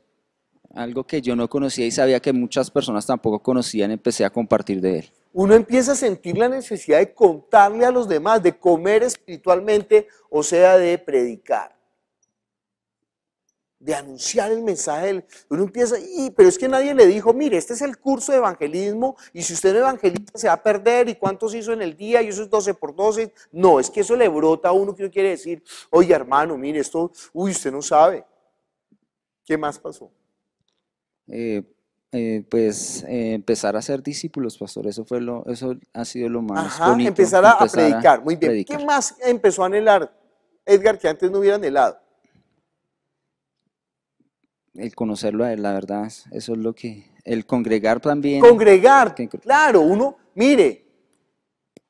algo que yo no conocía y sabía que muchas personas tampoco conocían, empecé a compartir de él. Uno empieza a sentir la necesidad de contarle a los demás, de comer espiritualmente, o sea, de predicar de anunciar el mensaje. Uno empieza, y, pero es que nadie le dijo, mire, este es el curso de evangelismo y si usted no evangeliza se va a perder y cuántos hizo en el día y eso es 12 por 12. No, es que eso le brota a uno que quiere decir, oye hermano, mire esto, uy, usted no sabe. ¿Qué más pasó? Eh, eh, pues eh, empezar a ser discípulos, pastor, eso fue lo, eso ha sido lo más Ajá, bonito. Empezar a, predicar, muy bien. ¿Qué más empezó a anhelar Edgar que antes no hubiera anhelado? el conocerlo a él, la verdad, eso es lo que, el congregar también. Congregar, claro, uno, mire,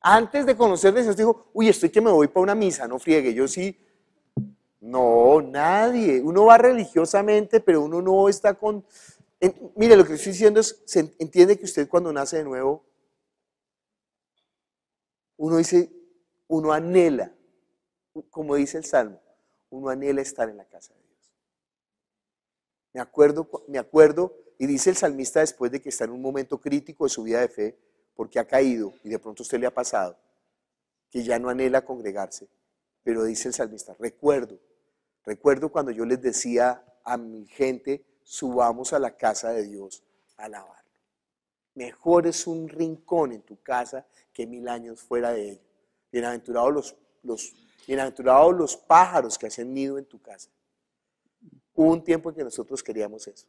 antes de conocerle, Dios dijo, uy, estoy que me voy para una misa, no friegue, yo sí. No, nadie. Uno va religiosamente, pero uno no está con... mire, lo que estoy diciendo es, se entiende que usted cuando nace de nuevo, uno dice, uno anhela, como dice el Salmo, uno anhela estar en la casa de Dios. Me acuerdo, me acuerdo, y dice el salmista después de que está en un momento crítico de su vida de fe, porque ha caído y de pronto usted le ha pasado, que ya no anhela congregarse, pero dice el salmista, recuerdo, recuerdo cuando yo les decía a mi gente, subamos a la casa de Dios a alabarlo. Mejor es un rincón en tu casa que mil años fuera de ella. Bienaventurados los, los, bienaventurados los pájaros que hacen nido en tu casa. Hubo un tiempo en que nosotros queríamos eso.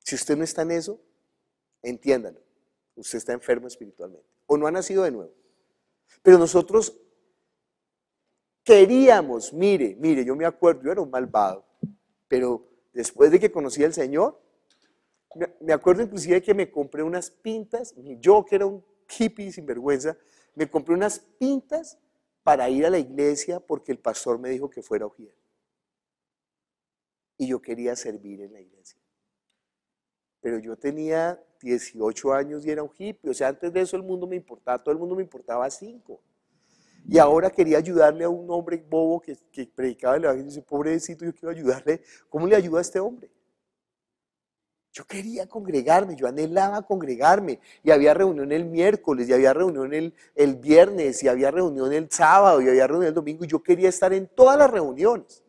Si usted no está en eso, entiéndalo. Usted está enfermo espiritualmente o no ha nacido de nuevo. Pero nosotros queríamos, mire, mire, yo me acuerdo, yo era un malvado, pero después de que conocí al Señor, me acuerdo inclusive que me compré unas pintas, yo que era un hippie sinvergüenza, me compré unas pintas para ir a la iglesia porque el pastor me dijo que fuera ojier y yo quería servir en la iglesia. Pero yo tenía 18 años y era un hippie, o sea, antes de eso el mundo me importaba, todo el mundo me importaba cinco. Y ahora quería ayudarle a un hombre bobo que, que predicaba el evangelio y dice, pobrecito, yo quiero ayudarle, ¿cómo le ayudo a este hombre? Yo quería congregarme, yo anhelaba congregarme y había reunión el miércoles y había reunión el, el, viernes y había reunión el sábado y había reunión el domingo y yo quería estar en todas las reuniones.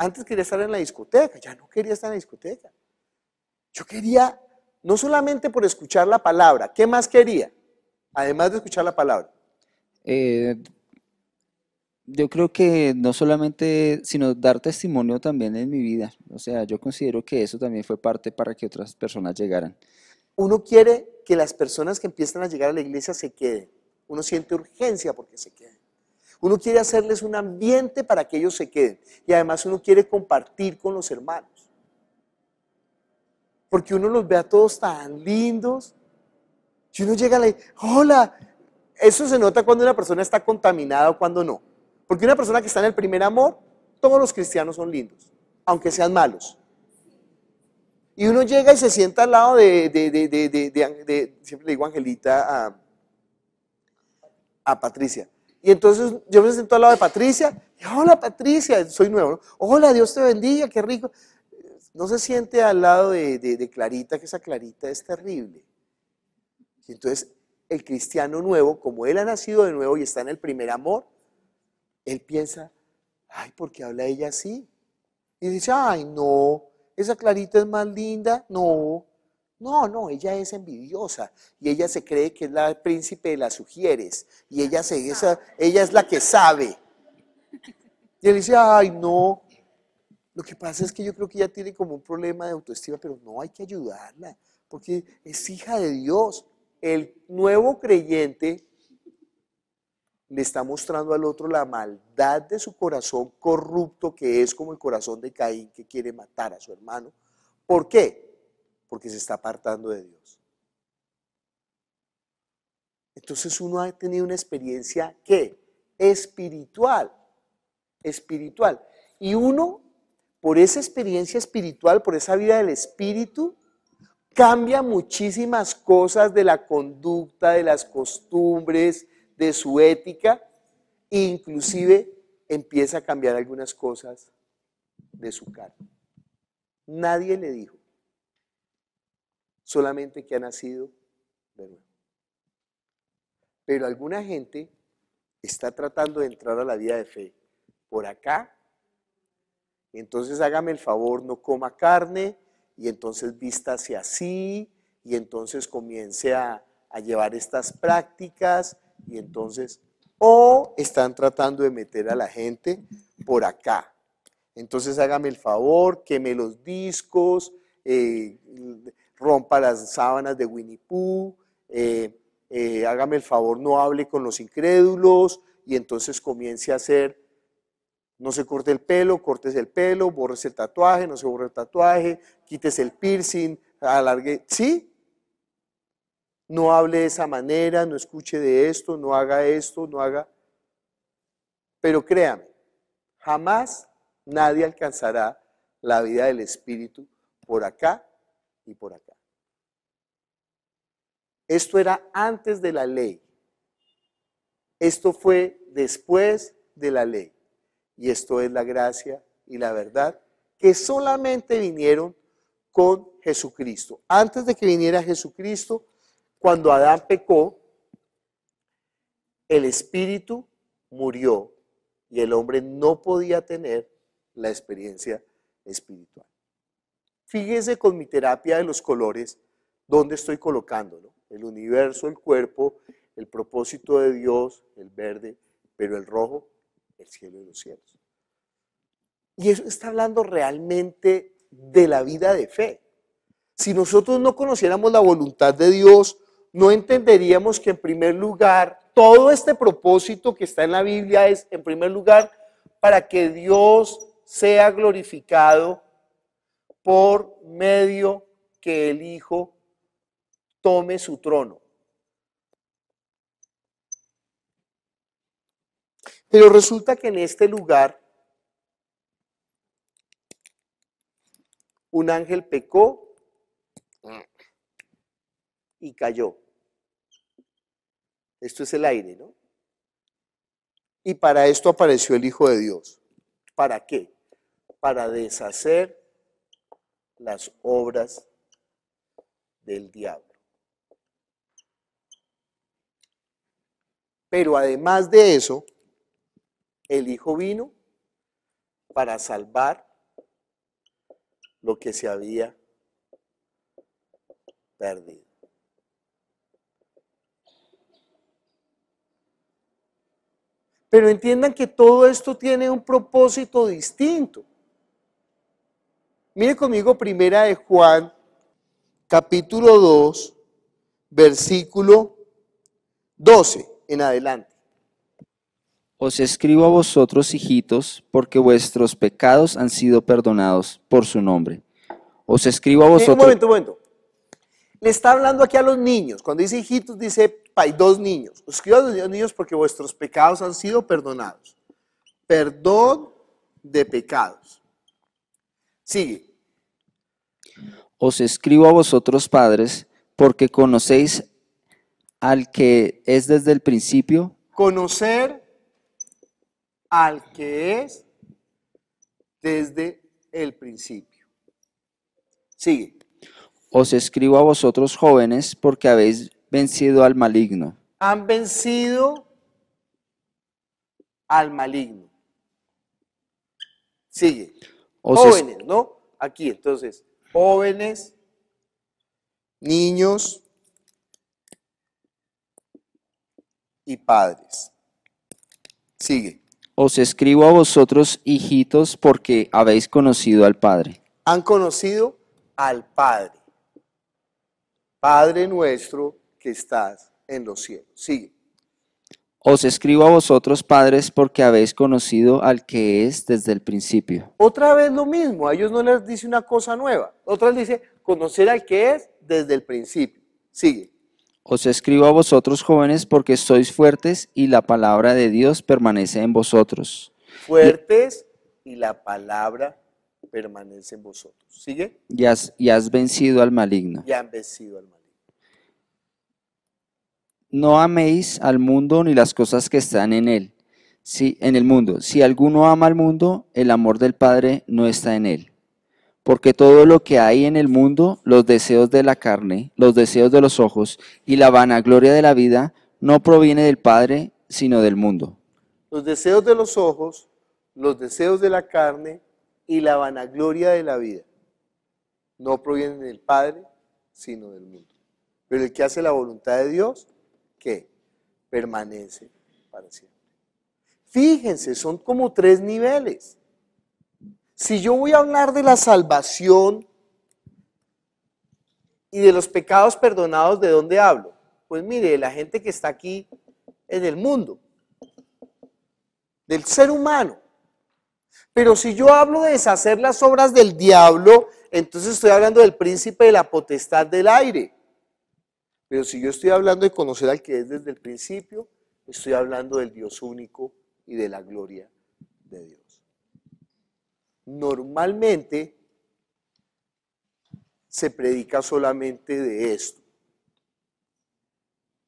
Antes quería estar en la discoteca, ya no quería estar en la discoteca. Yo quería, no solamente por escuchar la palabra, ¿qué más quería? Además de escuchar la palabra. Eh, yo creo que no solamente, sino dar testimonio también en mi vida. O sea, yo considero que eso también fue parte para que otras personas llegaran. Uno quiere que las personas que empiezan a llegar a la iglesia se queden. Uno siente urgencia porque se queden. Uno quiere hacerles un ambiente para que ellos se queden. Y además uno quiere compartir con los hermanos. Porque uno los ve a todos tan lindos. Y uno llega a la... Hola. Eso se nota cuando una persona está contaminada o cuando no. Porque una persona que está en el primer amor, todos los cristianos son lindos, aunque sean malos. Y uno llega y se sienta al lado de, siempre le digo Angelita a Patricia, y entonces yo me siento al lado de Patricia. Y, Hola Patricia, soy nuevo. Hola, Dios te bendiga, qué rico. No se siente al lado de, de Clarita, que esa Clarita es terrible. Y entonces el cristiano nuevo, como él ha nacido de nuevo y está en el primer amor, él piensa, ay, ¿por qué habla ella así? Y dice, ay, no, esa Clarita es más linda, no, no, no, ella es envidiosa y ella se cree que es la príncipe de las sugieres y ella, se, esa, ella es la que sabe. Y él dice, ay, no, lo que pasa es que yo creo que ella tiene como un problema de autoestima, pero no hay que ayudarla porque es hija de Dios. El nuevo creyente le está mostrando al otro la maldad de su corazón corrupto que es como el corazón de Caín que quiere matar a su hermano. ¿Por qué? porque se está apartando de Dios. Entonces uno ha tenido una experiencia que espiritual, espiritual. Y uno, por esa experiencia espiritual, por esa vida del espíritu, cambia muchísimas cosas de la conducta, de las costumbres, de su ética, e inclusive empieza a cambiar algunas cosas de su carne. Nadie le dijo solamente que ha nacido de Pero alguna gente está tratando de entrar a la vida de fe por acá. Entonces hágame el favor, no coma carne y entonces hacia así y entonces comience a, a llevar estas prácticas y entonces o están tratando de meter a la gente por acá. Entonces hágame el favor, queme los discos, eh, rompa las sábanas de Winnie Pooh, eh, eh, hágame el favor, no hable con los incrédulos, y entonces comience a hacer, no se corte el pelo, cortes el pelo, borres el tatuaje, no se borre el tatuaje, quites el piercing, alargue, ¿sí? No hable de esa manera, no escuche de esto, no haga esto, no haga... Pero créame, jamás nadie alcanzará la vida del Espíritu por acá y por acá. Esto era antes de la ley. Esto fue después de la ley. Y esto es la gracia y la verdad que solamente vinieron con Jesucristo. Antes de que viniera Jesucristo, cuando Adán pecó, el espíritu murió y el hombre no podía tener la experiencia espiritual. Fíjese con mi terapia de los colores dónde estoy colocándolo. El universo, el cuerpo, el propósito de Dios, el verde, pero el rojo, el cielo y los cielos. Y eso está hablando realmente de la vida de fe. Si nosotros no conociéramos la voluntad de Dios, no entenderíamos que en primer lugar, todo este propósito que está en la Biblia es, en primer lugar, para que Dios sea glorificado por medio que el Hijo tome su trono. Pero resulta que en este lugar un ángel pecó y cayó. Esto es el aire, ¿no? Y para esto apareció el Hijo de Dios. ¿Para qué? Para deshacer las obras del diablo. Pero además de eso, el Hijo vino para salvar lo que se había perdido. Pero entiendan que todo esto tiene un propósito distinto. Mire conmigo primera de Juan, capítulo 2, versículo 12 en adelante. Os escribo a vosotros, hijitos, porque vuestros pecados han sido perdonados por su nombre. Os escribo a vosotros. Un momento, un momento. Le está hablando aquí a los niños. Cuando dice hijitos, dice hay dos niños. Os escribo a los niños porque vuestros pecados han sido perdonados. Perdón de pecados. Sigue os escribo a vosotros padres, porque conocéis al que es desde el principio. Conocer al que es desde el principio. Sigue. Os escribo a vosotros jóvenes porque habéis vencido al maligno. Han vencido al maligno. Sigue. jóvenes, ¿no? Aquí, entonces jóvenes, niños y padres. Sigue. Os escribo a vosotros, hijitos, porque habéis conocido al Padre. Han conocido al Padre. Padre nuestro que estás en los cielos. Sigue. Os escribo a vosotros, padres, porque habéis conocido al que es desde el principio. Otra vez lo mismo, a ellos no les dice una cosa nueva. Otra les dice, conocer al que es desde el principio. Sigue. Os escribo a vosotros, jóvenes, porque sois fuertes y la palabra de Dios permanece en vosotros. Fuertes y, la palabra permanece en vosotros. ¿Sigue? Ya has, y has vencido al maligno. Y han vencido al maligno no améis al mundo ni las cosas que están en él, si, en el mundo. Si alguno ama al mundo, el amor del Padre no está en él. Porque todo lo que hay en el mundo, los deseos de la carne, los deseos de los ojos y la vanagloria de la vida, no proviene del Padre, sino del mundo. Los deseos de los ojos, los deseos de la carne y la vanagloria de la vida no provienen del Padre, sino del mundo. Pero el que hace la voluntad de Dios que permanece para siempre. Fíjense, son como tres niveles. Si yo voy a hablar de la salvación y de los pecados perdonados, ¿de dónde hablo? Pues mire, de la gente que está aquí en el mundo, del ser humano. Pero si yo hablo de deshacer las obras del diablo, entonces estoy hablando del príncipe de la potestad del aire. Pero si yo estoy hablando de conocer al que es desde el principio, estoy hablando del Dios único y de la gloria de Dios. Normalmente se predica solamente de esto,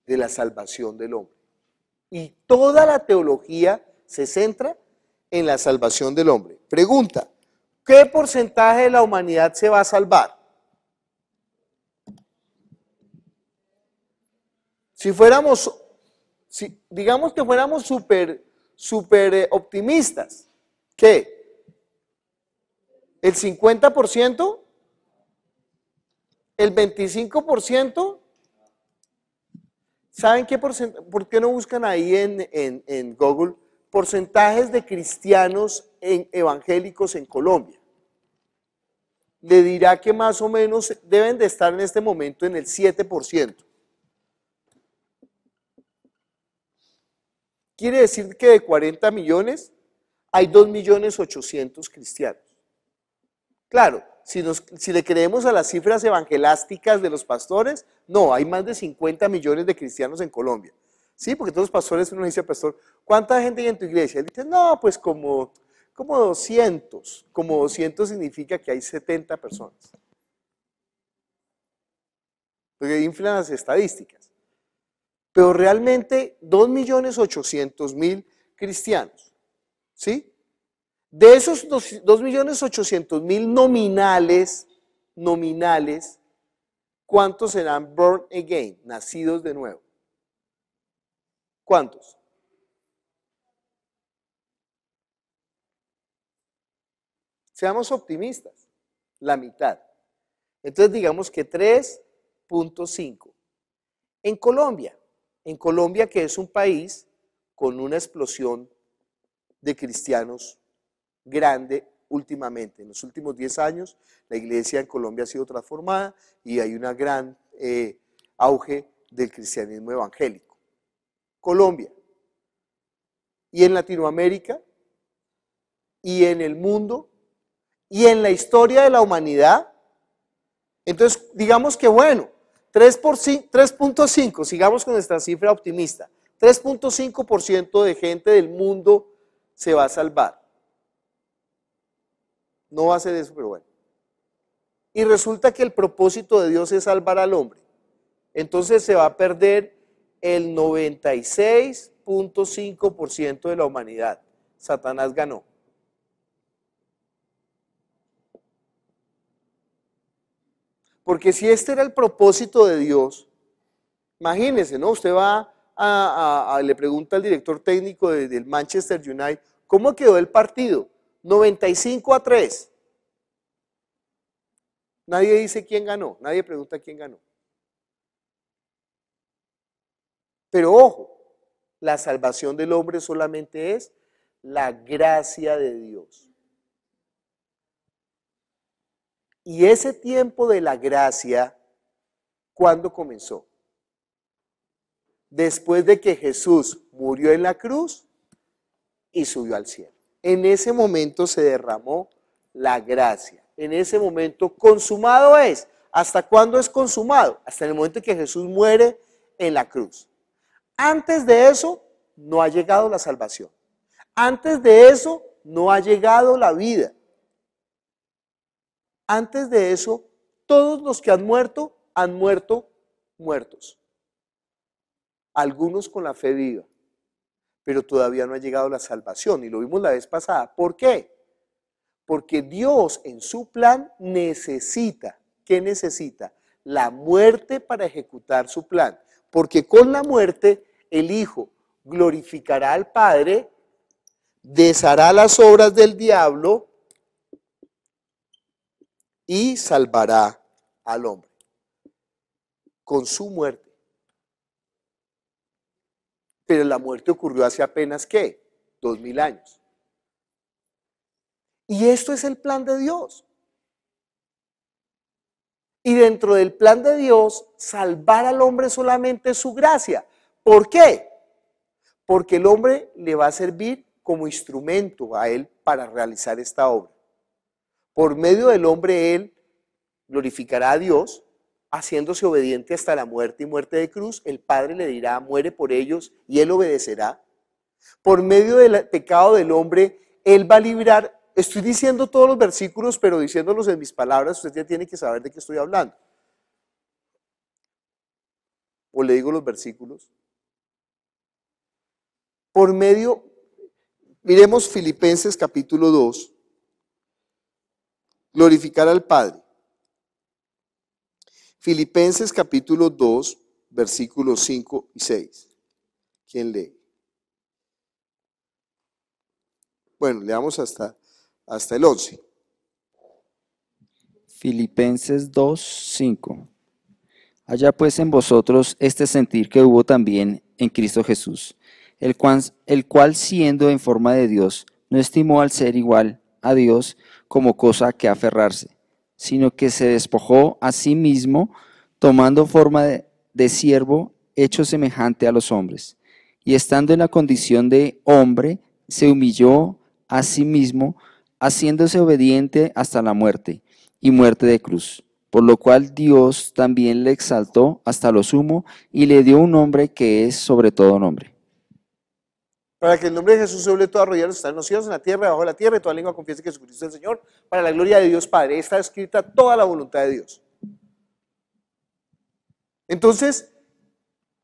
de la salvación del hombre. Y toda la teología se centra en la salvación del hombre. Pregunta, ¿qué porcentaje de la humanidad se va a salvar? Si fuéramos, si, digamos que fuéramos súper, súper eh, optimistas, ¿qué? ¿El 50%? ¿El 25%? ¿Saben qué porcentaje? ¿Por qué no buscan ahí en, en, Google porcentajes de cristianos en, evangélicos en Colombia? Le dirá que más o menos deben de estar en este momento en el 7%. Quiere decir que de 40 millones hay 2 millones 800 cristianos. Claro, si, le creemos a las cifras evangelásticas de los pastores, no, hay más de 50 millones de cristianos en Colombia. Sí, porque todos los pastores, uno dice pastor, ¿cuánta gente hay en tu iglesia? Él dice, no, pues como, como 200. Como 200 significa que hay 70 personas. Porque inflan las estadísticas pero realmente 2.800.000 cristianos. ¿Sí? De esos 2.800.000 nominales, nominales, ¿cuántos serán born again, nacidos de nuevo? ¿Cuántos? Seamos optimistas, la mitad. Entonces digamos que 3.5. En Colombia, en Colombia, que es un país con una explosión de cristianos grande últimamente. En los últimos 10 años, la iglesia en Colombia ha sido transformada y hay un gran eh, auge del cristianismo evangélico. Colombia. Y en Latinoamérica, y en el mundo, y en la historia de la humanidad. Entonces, digamos que bueno, 3.5, sigamos con nuestra cifra optimista, 3.5% de gente del mundo se va a salvar. No va a ser eso, pero bueno. Y resulta que el propósito de Dios es salvar al hombre. Entonces se va a perder el 96.5% de la humanidad. Satanás ganó. Porque si este era el propósito de Dios, imagínese, ¿no? Usted va a, le pregunta al director técnico del Manchester United, ¿cómo quedó el partido? 95 a 3. Nadie dice quién ganó, nadie pregunta quién ganó. Pero ojo, la salvación del hombre solamente es la gracia de Dios. ¿Y ese tiempo de la gracia, cuándo comenzó? Después de que Jesús murió en la cruz y subió al cielo. En ese momento se derramó la gracia. En ese momento consumado es. ¿Hasta cuándo es consumado? Hasta el momento en que Jesús muere en la cruz. Antes de eso no ha llegado la salvación. Antes de eso no ha llegado la vida. Antes de eso, todos los que han muerto han muerto muertos. Algunos con la fe viva, pero todavía no ha llegado la salvación y lo vimos la vez pasada. ¿Por qué? Porque Dios en su plan necesita, ¿qué necesita? La muerte para ejecutar su plan. Porque con la muerte el Hijo glorificará al Padre, deshará las obras del diablo y salvará al hombre con su muerte. Pero la muerte ocurrió hace apenas, ¿qué? Dos mil años. Y esto es el plan de Dios. Y dentro del plan de Dios, salvar al hombre solamente es su gracia. ¿Por qué? Porque el hombre le va a servir como instrumento a él para realizar esta obra. Por medio del hombre Él glorificará a Dios, haciéndose obediente hasta la muerte y muerte de cruz. El Padre le dirá, muere por ellos, y Él obedecerá. Por medio del pecado del hombre, Él va a librar. Estoy diciendo todos los versículos, pero diciéndolos en mis palabras, usted ya tiene que saber de qué estoy hablando. O le digo los versículos. Por medio, miremos Filipenses capítulo 2 glorificar al Padre. Filipenses capítulo 2, versículos 5 y 6. ¿Quién lee? Bueno, leamos hasta, hasta el 11. Filipenses 2, 5. Allá pues en vosotros este sentir que hubo también en Cristo Jesús, el cual, el cual siendo en forma de Dios, no estimó al ser igual a Dios, como cosa que aferrarse, sino que se despojó a sí mismo, tomando forma de, de siervo hecho semejante a los hombres. Y estando en la condición de hombre, se humilló a sí mismo, haciéndose obediente hasta la muerte y muerte de cruz, por lo cual Dios también le exaltó hasta lo sumo y le dio un nombre que es sobre todo nombre. Para que el nombre de Jesús se vuelva toda rodilla los están en los cielos, en la tierra, debajo de la tierra, y toda lengua confiese que Jesucristo es el Señor, para la gloria de Dios Padre. Está escrita toda la voluntad de Dios. Entonces,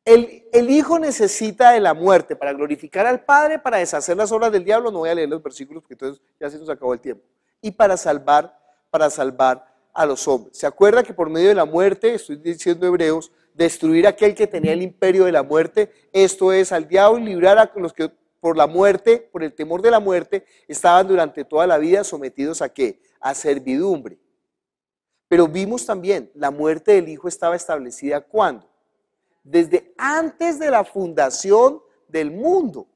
el, el, Hijo necesita de la muerte para glorificar al Padre, para deshacer las obras del diablo. No voy a leer los versículos porque entonces ya se nos acabó el tiempo. Y para salvar, para salvar a los hombres. ¿Se acuerda que por medio de la muerte, estoy diciendo hebreos, destruir aquel que tenía el imperio de la muerte, esto es al diablo y librar a los que por la muerte, por el temor de la muerte, estaban durante toda la vida sometidos a qué? A servidumbre. Pero vimos también, la muerte del Hijo estaba establecida cuando? Desde antes de la fundación del mundo.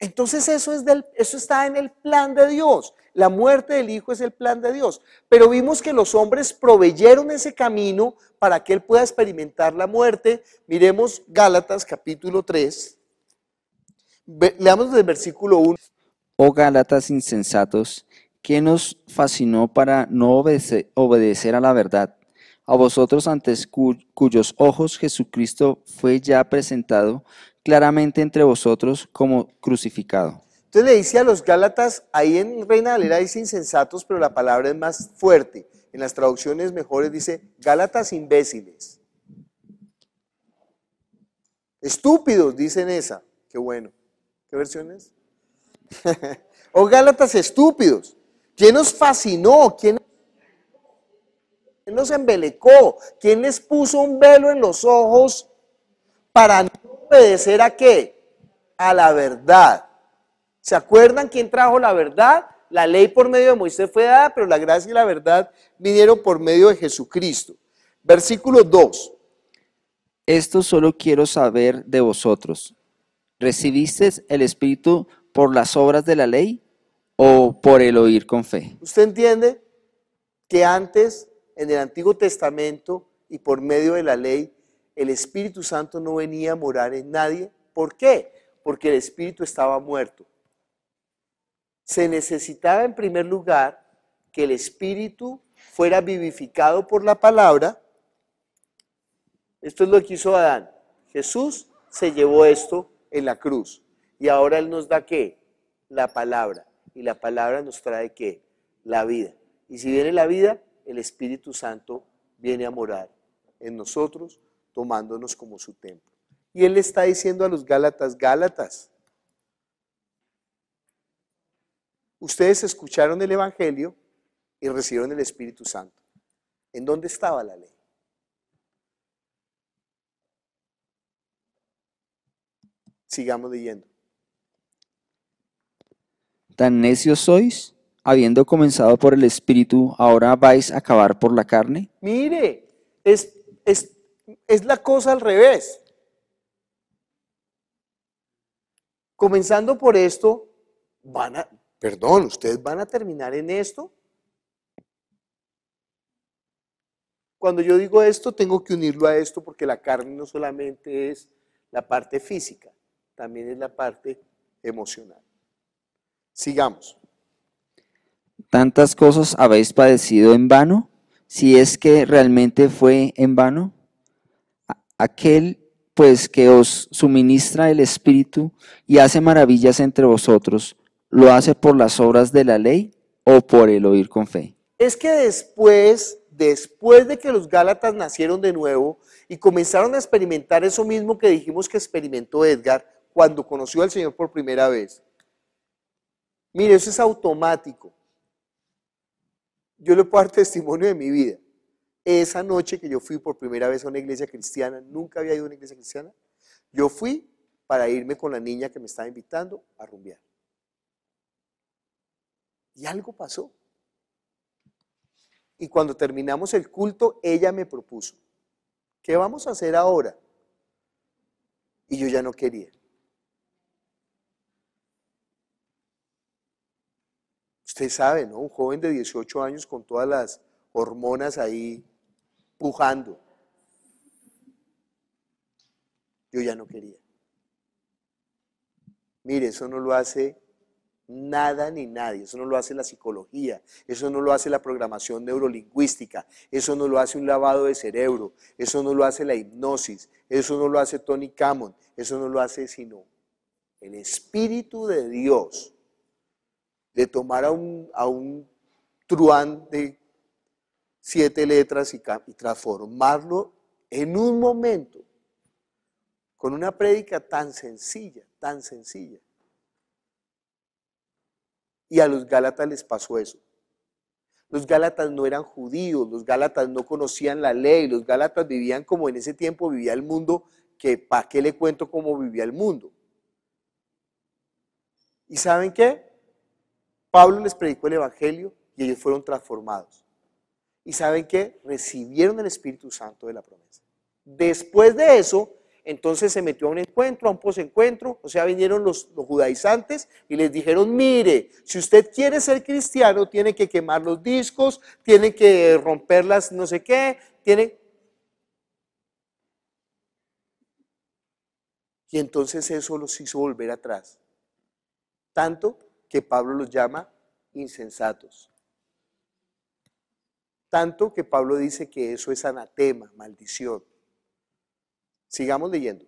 Entonces eso, es del, eso está en el plan de Dios. La muerte del Hijo es el plan de Dios. Pero vimos que los hombres proveyeron ese camino para que Él pueda experimentar la muerte. Miremos Gálatas capítulo 3. Leamos del versículo 1. Oh Gálatas insensatos, ¿qué nos fascinó para no obedecer a la verdad? A vosotros antes cuyos ojos Jesucristo fue ya presentado claramente entre vosotros como crucificado. Entonces le dice a los Gálatas, ahí en Reina Valera dice insensatos, pero la palabra es más fuerte. En las traducciones mejores dice Gálatas imbéciles. Estúpidos, dicen esa. Qué bueno. ¿Qué versión es? o Gálatas estúpidos. ¿Quién nos fascinó? ¿Quién nos embelecó? ¿Quién les puso un velo en los ojos para no obedecer a qué? A la verdad. ¿Se acuerdan quién trajo la verdad? La ley por medio de Moisés fue dada, pero la gracia y la verdad vinieron por medio de Jesucristo. Versículo 2. Esto solo quiero saber de vosotros. ¿Recibisteis el Espíritu por las obras de la ley o por el oír con fe? ¿Usted entiende que antes, en el Antiguo Testamento y por medio de la ley, el Espíritu Santo no venía a morar en nadie? ¿Por qué? Porque el Espíritu estaba muerto se necesitaba en primer lugar que el espíritu fuera vivificado por la palabra. Esto es lo que hizo Adán. Jesús se llevó esto en la cruz. Y ahora Él nos da qué? La palabra. Y la palabra nos trae qué? La vida. Y si viene la vida, el Espíritu Santo viene a morar en nosotros, tomándonos como su templo. Y Él está diciendo a los Gálatas, Gálatas, Ustedes escucharon el Evangelio y recibieron el Espíritu Santo. ¿En dónde estaba la ley? Sigamos leyendo. ¿Tan necios sois? Habiendo comenzado por el Espíritu, ahora vais a acabar por la carne. Mire, es, es, es la cosa al revés. Comenzando por esto, van a, Perdón, ¿ustedes van a terminar en esto? Cuando yo digo esto, tengo que unirlo a esto porque la carne no solamente es la parte física, también es la parte emocional. Sigamos. ¿Tantas cosas habéis padecido en vano? Si es que realmente fue en vano. Aquel pues que os suministra el Espíritu y hace maravillas entre vosotros, ¿Lo hace por las obras de la ley o por el oír con fe? Es que después, después de que los Gálatas nacieron de nuevo y comenzaron a experimentar eso mismo que dijimos que experimentó Edgar cuando conoció al Señor por primera vez. Mire, eso es automático. Yo le puedo dar testimonio de mi vida. Esa noche que yo fui por primera vez a una iglesia cristiana, nunca había ido a una iglesia cristiana, yo fui para irme con la niña que me estaba invitando a rumbear. Y algo pasó. Y cuando terminamos el culto, ella me propuso, ¿qué vamos a hacer ahora? Y yo ya no quería. Usted sabe, ¿no? Un joven de 18 años con todas las hormonas ahí pujando. Yo ya no quería. Mire, eso no lo hace Nada ni nadie. Eso no lo hace la psicología, eso no lo hace la programación neurolingüística, eso no lo hace un lavado de cerebro, eso no lo hace la hipnosis, eso no lo hace Tony Camon, eso no lo hace sino el Espíritu de Dios de tomar a un, a un truán de siete letras y, y transformarlo en un momento con una prédica tan sencilla, tan sencilla y a los Gálatas les pasó eso. Los Gálatas no eran judíos, los Gálatas no conocían la ley, los Gálatas vivían como en ese tiempo vivía el mundo, que para qué le cuento cómo vivía el mundo. ¿Y saben qué? Pablo les predicó el Evangelio y ellos fueron transformados. ¿Y saben qué? Recibieron el Espíritu Santo de la promesa. Después de eso, entonces se metió a un encuentro, a un posencuentro, o sea, vinieron los, judaizantes y les dijeron, mire, si usted quiere ser cristiano, tiene que quemar los discos, tiene que romper las no sé qué, tiene... Y entonces eso los hizo volver atrás, tanto que Pablo los llama insensatos, tanto que Pablo dice que eso es anatema, maldición. Sigamos leyendo.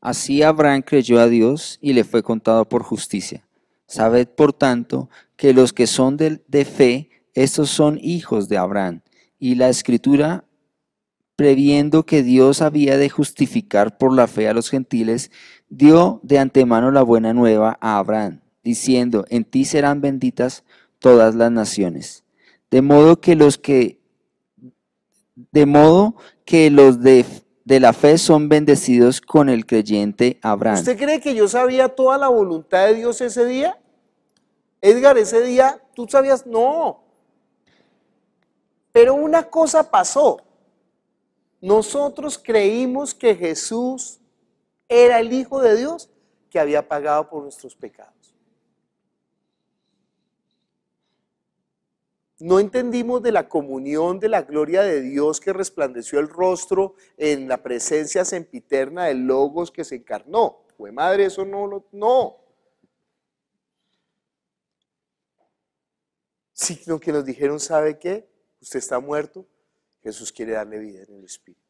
Así Abraham creyó a Dios y le fue contado por justicia. Sabed, por tanto, que los que son de, fe, estos son hijos de Abraham. Y la escritura, previendo que Dios había de justificar por la fe a los gentiles, dio de antemano la buena nueva a Abraham, diciendo, en ti serán benditas todas las naciones. De modo que los que, de modo que los de de la fe son bendecidos con el creyente Abraham. ¿Usted cree que yo sabía toda la voluntad de Dios ese día? Edgar, ese día tú sabías, no. Pero una cosa pasó. Nosotros creímos que Jesús era el Hijo de Dios que había pagado por nuestros pecados. no entendimos de la comunión de la gloria de Dios que resplandeció el rostro en la presencia sempiterna del Logos que se encarnó. Fue madre, eso no lo. No. Sino que nos dijeron, ¿sabe qué? Usted está muerto, Jesús quiere darle vida en el Espíritu.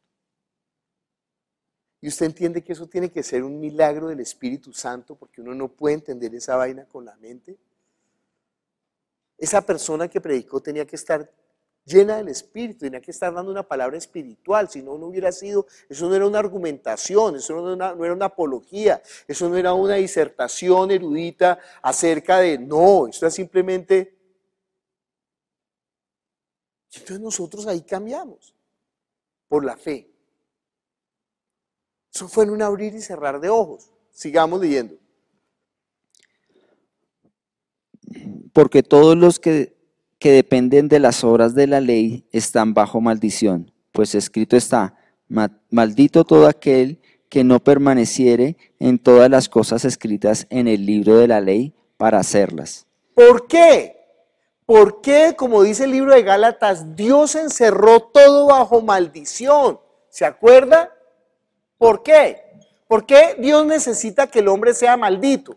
Y usted entiende que eso tiene que ser un milagro del Espíritu Santo, porque uno no puede entender esa vaina con la mente. Esa persona que predicó tenía que estar llena del Espíritu, tenía que estar dando una palabra espiritual, si no, no hubiera sido, eso no era una argumentación, eso no era una, apología, eso no era una disertación erudita acerca de, no, esto es simplemente... Entonces nosotros ahí cambiamos por la fe. Eso fue en un abrir y cerrar de ojos. Sigamos leyendo. porque todos los que, que dependen de las obras de la ley están bajo maldición, pues escrito está, maldito todo aquel que no permaneciere en todas las cosas escritas en el libro de la ley para hacerlas. ¿Por qué? ¿Por qué, como dice el libro de Gálatas, Dios encerró todo bajo maldición? ¿Se acuerda? ¿Por qué? ¿Por qué Dios necesita que el hombre sea maldito?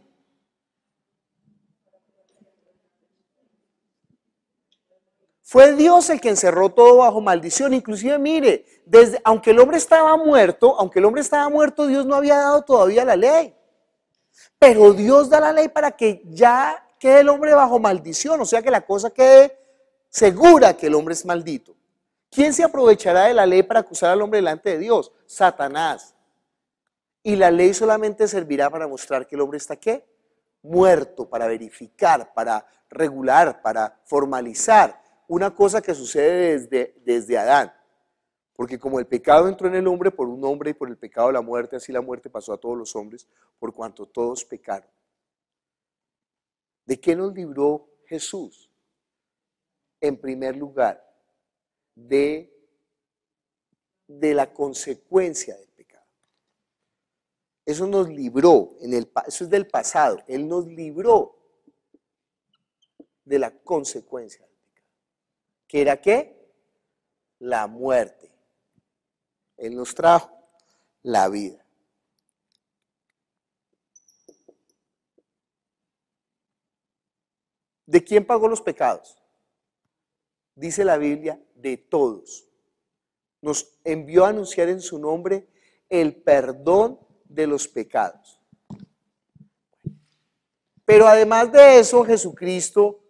Fue Dios el que encerró todo bajo maldición. Inclusive, mire, desde, aunque el hombre estaba muerto, aunque el hombre estaba muerto, Dios no había dado todavía la ley. Pero Dios da la ley para que ya quede el hombre bajo maldición, o sea que la cosa quede segura que el hombre es maldito. ¿Quién se aprovechará de la ley para acusar al hombre delante de Dios? Satanás. Y la ley solamente servirá para mostrar que el hombre está qué? Muerto, para verificar, para regular, para formalizar una cosa que sucede desde, desde Adán. Porque como el pecado entró en el hombre por un hombre y por el pecado la muerte, así la muerte pasó a todos los hombres, por cuanto todos pecaron. ¿De qué nos libró Jesús? En primer lugar, de, de la consecuencia del pecado. Eso nos libró, en el, eso es del pasado, Él nos libró de la consecuencia que era qué? La muerte. Él nos trajo la vida. ¿De quién pagó los pecados? Dice la Biblia, de todos. Nos envió a anunciar en su nombre el perdón de los pecados. Pero además de eso, Jesucristo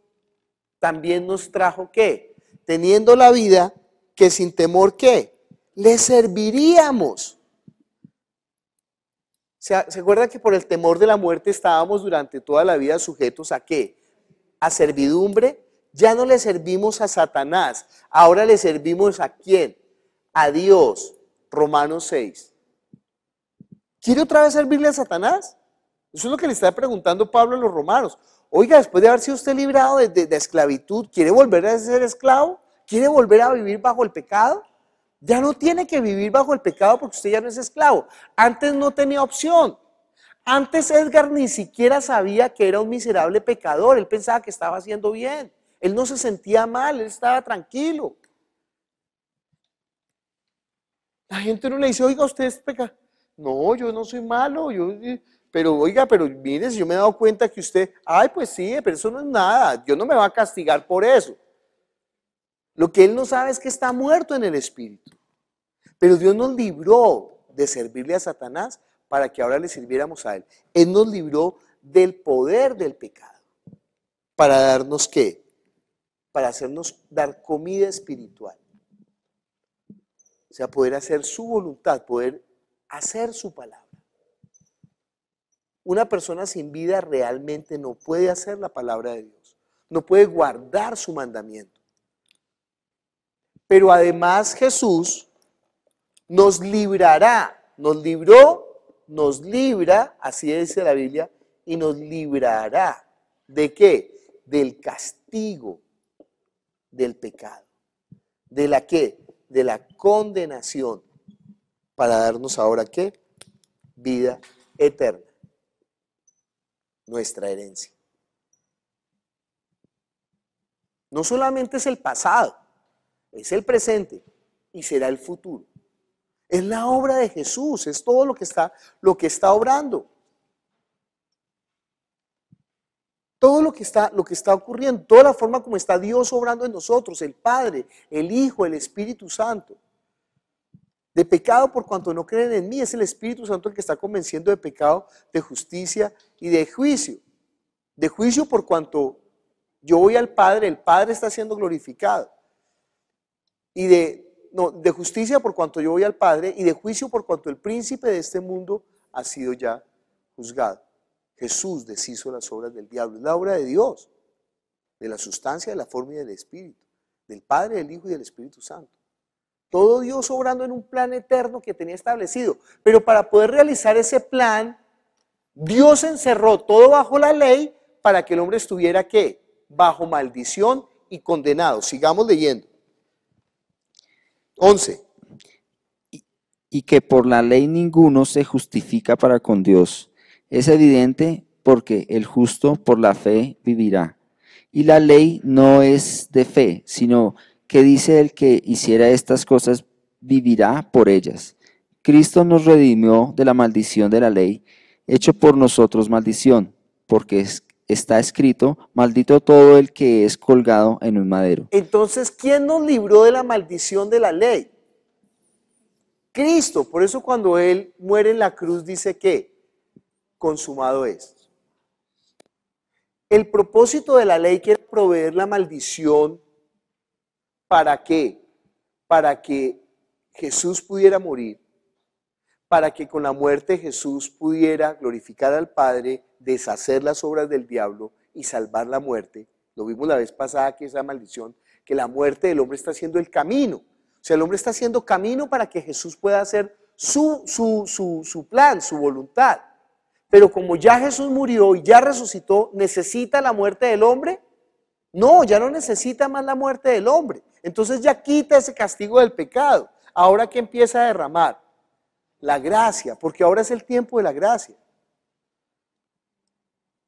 también nos trajo qué? teniendo la vida, que sin temor qué? Le serviríamos. ¿Se, ¿Se acuerda que por el temor de la muerte estábamos durante toda la vida sujetos a qué? A servidumbre. Ya no le servimos a Satanás, ahora le servimos a quién? A Dios. Romanos 6. ¿Quiere otra vez servirle a Satanás? Eso es lo que le está preguntando Pablo a los romanos. Oiga, después de haber sido usted librado de, esclavitud, ¿quiere volver a ser esclavo? ¿Quiere volver a vivir bajo el pecado? Ya no tiene que vivir bajo el pecado porque usted ya no es esclavo. Antes no tenía opción. Antes Edgar ni siquiera sabía que era un miserable pecador. Él pensaba que estaba haciendo bien. Él no se sentía mal, él estaba tranquilo. La gente no le dice, oiga, usted es pecador. No, yo no soy malo, yo, eh, pero oiga, pero mire, si yo me he dado cuenta que usted, ay, pues sí, pero eso no es nada, Dios no me va a castigar por eso. Lo que él no sabe es que está muerto en el espíritu. Pero Dios nos libró de servirle a Satanás para que ahora le sirviéramos a él. Él nos libró del poder del pecado. ¿Para darnos qué? Para hacernos dar comida espiritual. O sea, poder hacer su voluntad, poder hacer su palabra. Una persona sin vida realmente no puede hacer la palabra de Dios, no puede guardar su mandamiento. Pero además Jesús nos librará, nos libró, nos libra, así dice la Biblia, y nos librará. ¿De qué? Del castigo del pecado. ¿De la qué? De la condenación. Para darnos ahora qué? Vida eterna nuestra herencia. No solamente es el pasado, es el presente y será el futuro. Es la obra de Jesús, es todo lo que está, lo que está obrando. Todo lo que, está, lo que está ocurriendo, toda la forma como está Dios obrando en nosotros, el Padre, el Hijo, el Espíritu Santo de pecado por cuanto no creen en mí. Es el Espíritu Santo el que está convenciendo de pecado, de justicia y de juicio. De juicio por cuanto yo voy al Padre, el Padre está siendo glorificado. Y de, de justicia por cuanto yo voy al Padre y de juicio por cuanto el príncipe de este mundo ha sido ya juzgado. Jesús deshizo las obras del diablo. Es la obra de Dios, de la sustancia, de la forma y del Espíritu, del Padre, del Hijo y del Espíritu Santo. Todo Dios obrando en un plan eterno que tenía establecido. Pero para poder realizar ese plan, Dios encerró todo bajo la ley para que el hombre estuviera qué? Bajo maldición y condenado. Sigamos leyendo. 11. Y, que por la ley ninguno se justifica para con Dios. Es evidente porque el justo por la fe vivirá. Y la ley no es de fe, sino que dice el que hiciera estas cosas vivirá por ellas. Cristo nos redimió de la maldición de la ley, hecho por nosotros maldición, porque está escrito, maldito todo el que es colgado en un madero. Entonces, ¿quién nos libró de la maldición de la ley? Cristo, por eso cuando Él muere en la cruz dice que consumado es. El propósito de la ley quiere proveer la maldición ¿Para qué? Para que Jesús pudiera morir, para que con la muerte Jesús pudiera glorificar al Padre, deshacer las obras del diablo y salvar la muerte. Lo vimos la vez pasada que esa maldición, que la muerte del hombre está haciendo el camino. O sea, el hombre está haciendo camino para que Jesús pueda hacer su, su, su, su plan, su voluntad. Pero como ya Jesús murió y ya resucitó, ¿necesita la muerte del hombre? No, ya no necesita más la muerte del hombre. Entonces ya quita ese castigo del pecado. Ahora que empieza a derramar la gracia, porque ahora es el tiempo de la gracia.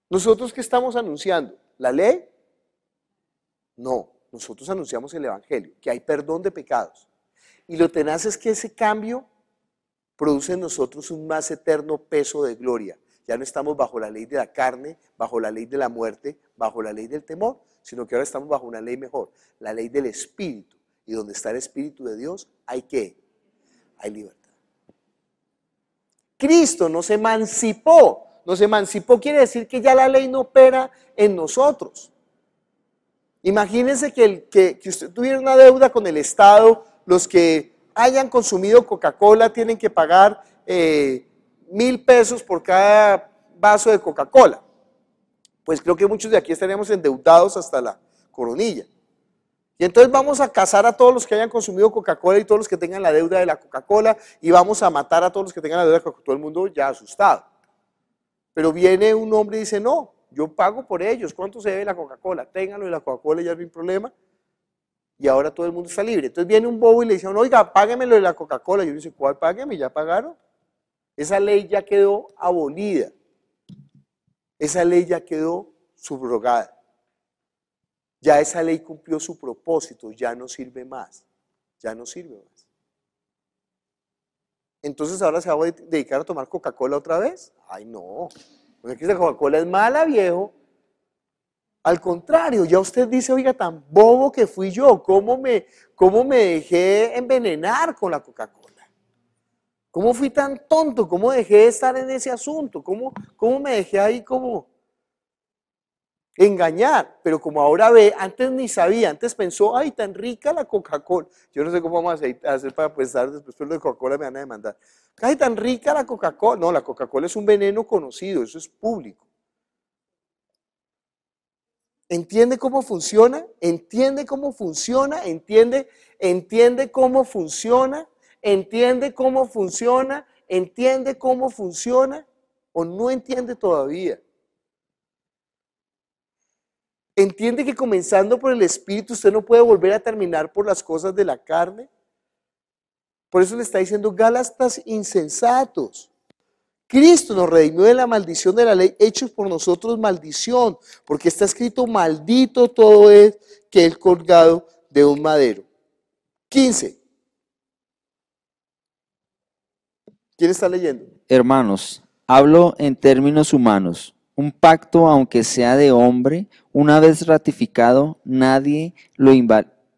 Nosotros que estamos anunciando, ¿la ley? No, nosotros anunciamos el Evangelio, que hay perdón de pecados. Y lo tenaz es que ese cambio produce en nosotros un más eterno peso de gloria, ya no estamos bajo la ley de la carne, bajo la ley de la muerte, bajo la ley del temor, sino que ahora estamos bajo una ley mejor, la ley del Espíritu. Y donde está el Espíritu de Dios, hay que, hay libertad. Cristo nos emancipó. Nos emancipó quiere decir que ya la ley no opera en nosotros. Imagínense que, el, que, usted tuviera una deuda con el Estado, los que hayan consumido Coca-Cola tienen que pagar eh, mil pesos por cada vaso de Coca-Cola. Pues creo que muchos de aquí estaríamos endeudados hasta la coronilla. Y entonces vamos a cazar a todos los que hayan consumido Coca-Cola y todos los que tengan la deuda de la Coca-Cola y vamos a matar a todos los que tengan la deuda de Coca-Cola. Todo el mundo ya asustado. Pero viene un hombre y dice, no, yo pago por ellos. ¿Cuánto se debe la Coca-Cola? Ténganlo de la Coca-Cola ya es mi problema. Y ahora todo el mundo está libre. Entonces viene un bobo y le dice, oiga, págueme lo de la Coca-Cola. Yo le dice, ¿cuál págueme? ¿Ya pagaron? Esa ley ya quedó abolida. Esa ley ya quedó subrogada. Ya esa ley cumplió su propósito, ya no sirve más. Ya no sirve más. Entonces ahora se va a dedicar a tomar Coca-Cola otra vez. Ay, no. es que esa Coca-Cola es mala, viejo. Al contrario, ya usted dice, oiga, tan bobo que fui yo, ¿cómo me, cómo me dejé envenenar con la Coca-Cola? ¿Cómo fui tan tonto? ¿Cómo dejé de estar en ese asunto? ¿Cómo, cómo me dejé ahí como engañar? Pero como ahora ve, antes ni sabía, antes pensó, ay, tan rica la Coca-Cola. Yo no sé cómo vamos a hacer para pensar, después de de Coca-Cola me van a demandar. Ay, tan rica la Coca-Cola. No, la Coca-Cola es un veneno conocido, eso es público. ¿Entiende cómo funciona? ¿Entiende cómo funciona? ¿Entiende, entiende cómo funciona? entiende cómo funciona, entiende cómo funciona o no entiende todavía. ¿Entiende que comenzando por el Espíritu usted no puede volver a terminar por las cosas de la carne? Por eso le está diciendo galastas insensatos. Cristo nos redimió de la maldición de la ley, hechos por nosotros maldición, porque está escrito maldito todo es que el colgado de un madero. 15. ¿Quién está leyendo? Hermanos, hablo en términos humanos. Un pacto, aunque sea de hombre, una vez ratificado, nadie lo,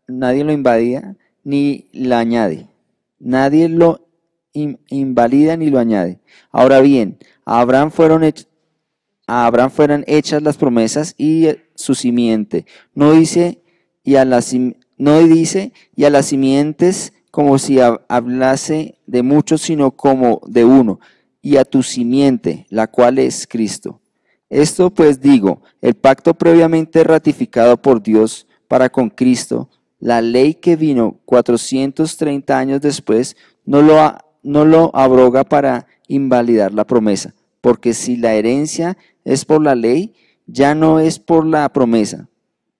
nadie lo invadía ni lo añade. Nadie lo invalida ni lo añade. Ahora bien, a Abraham fueron Abraham hechas las promesas y su simiente. No dice y a las no dice y a las simientes como si hablase de muchos, sino como de uno, y a tu simiente, la cual es Cristo. Esto pues digo, el pacto previamente ratificado por Dios para con Cristo, la ley que vino 430 años después, no lo, no lo abroga para invalidar la promesa, porque si la herencia es por la ley, ya no es por la promesa,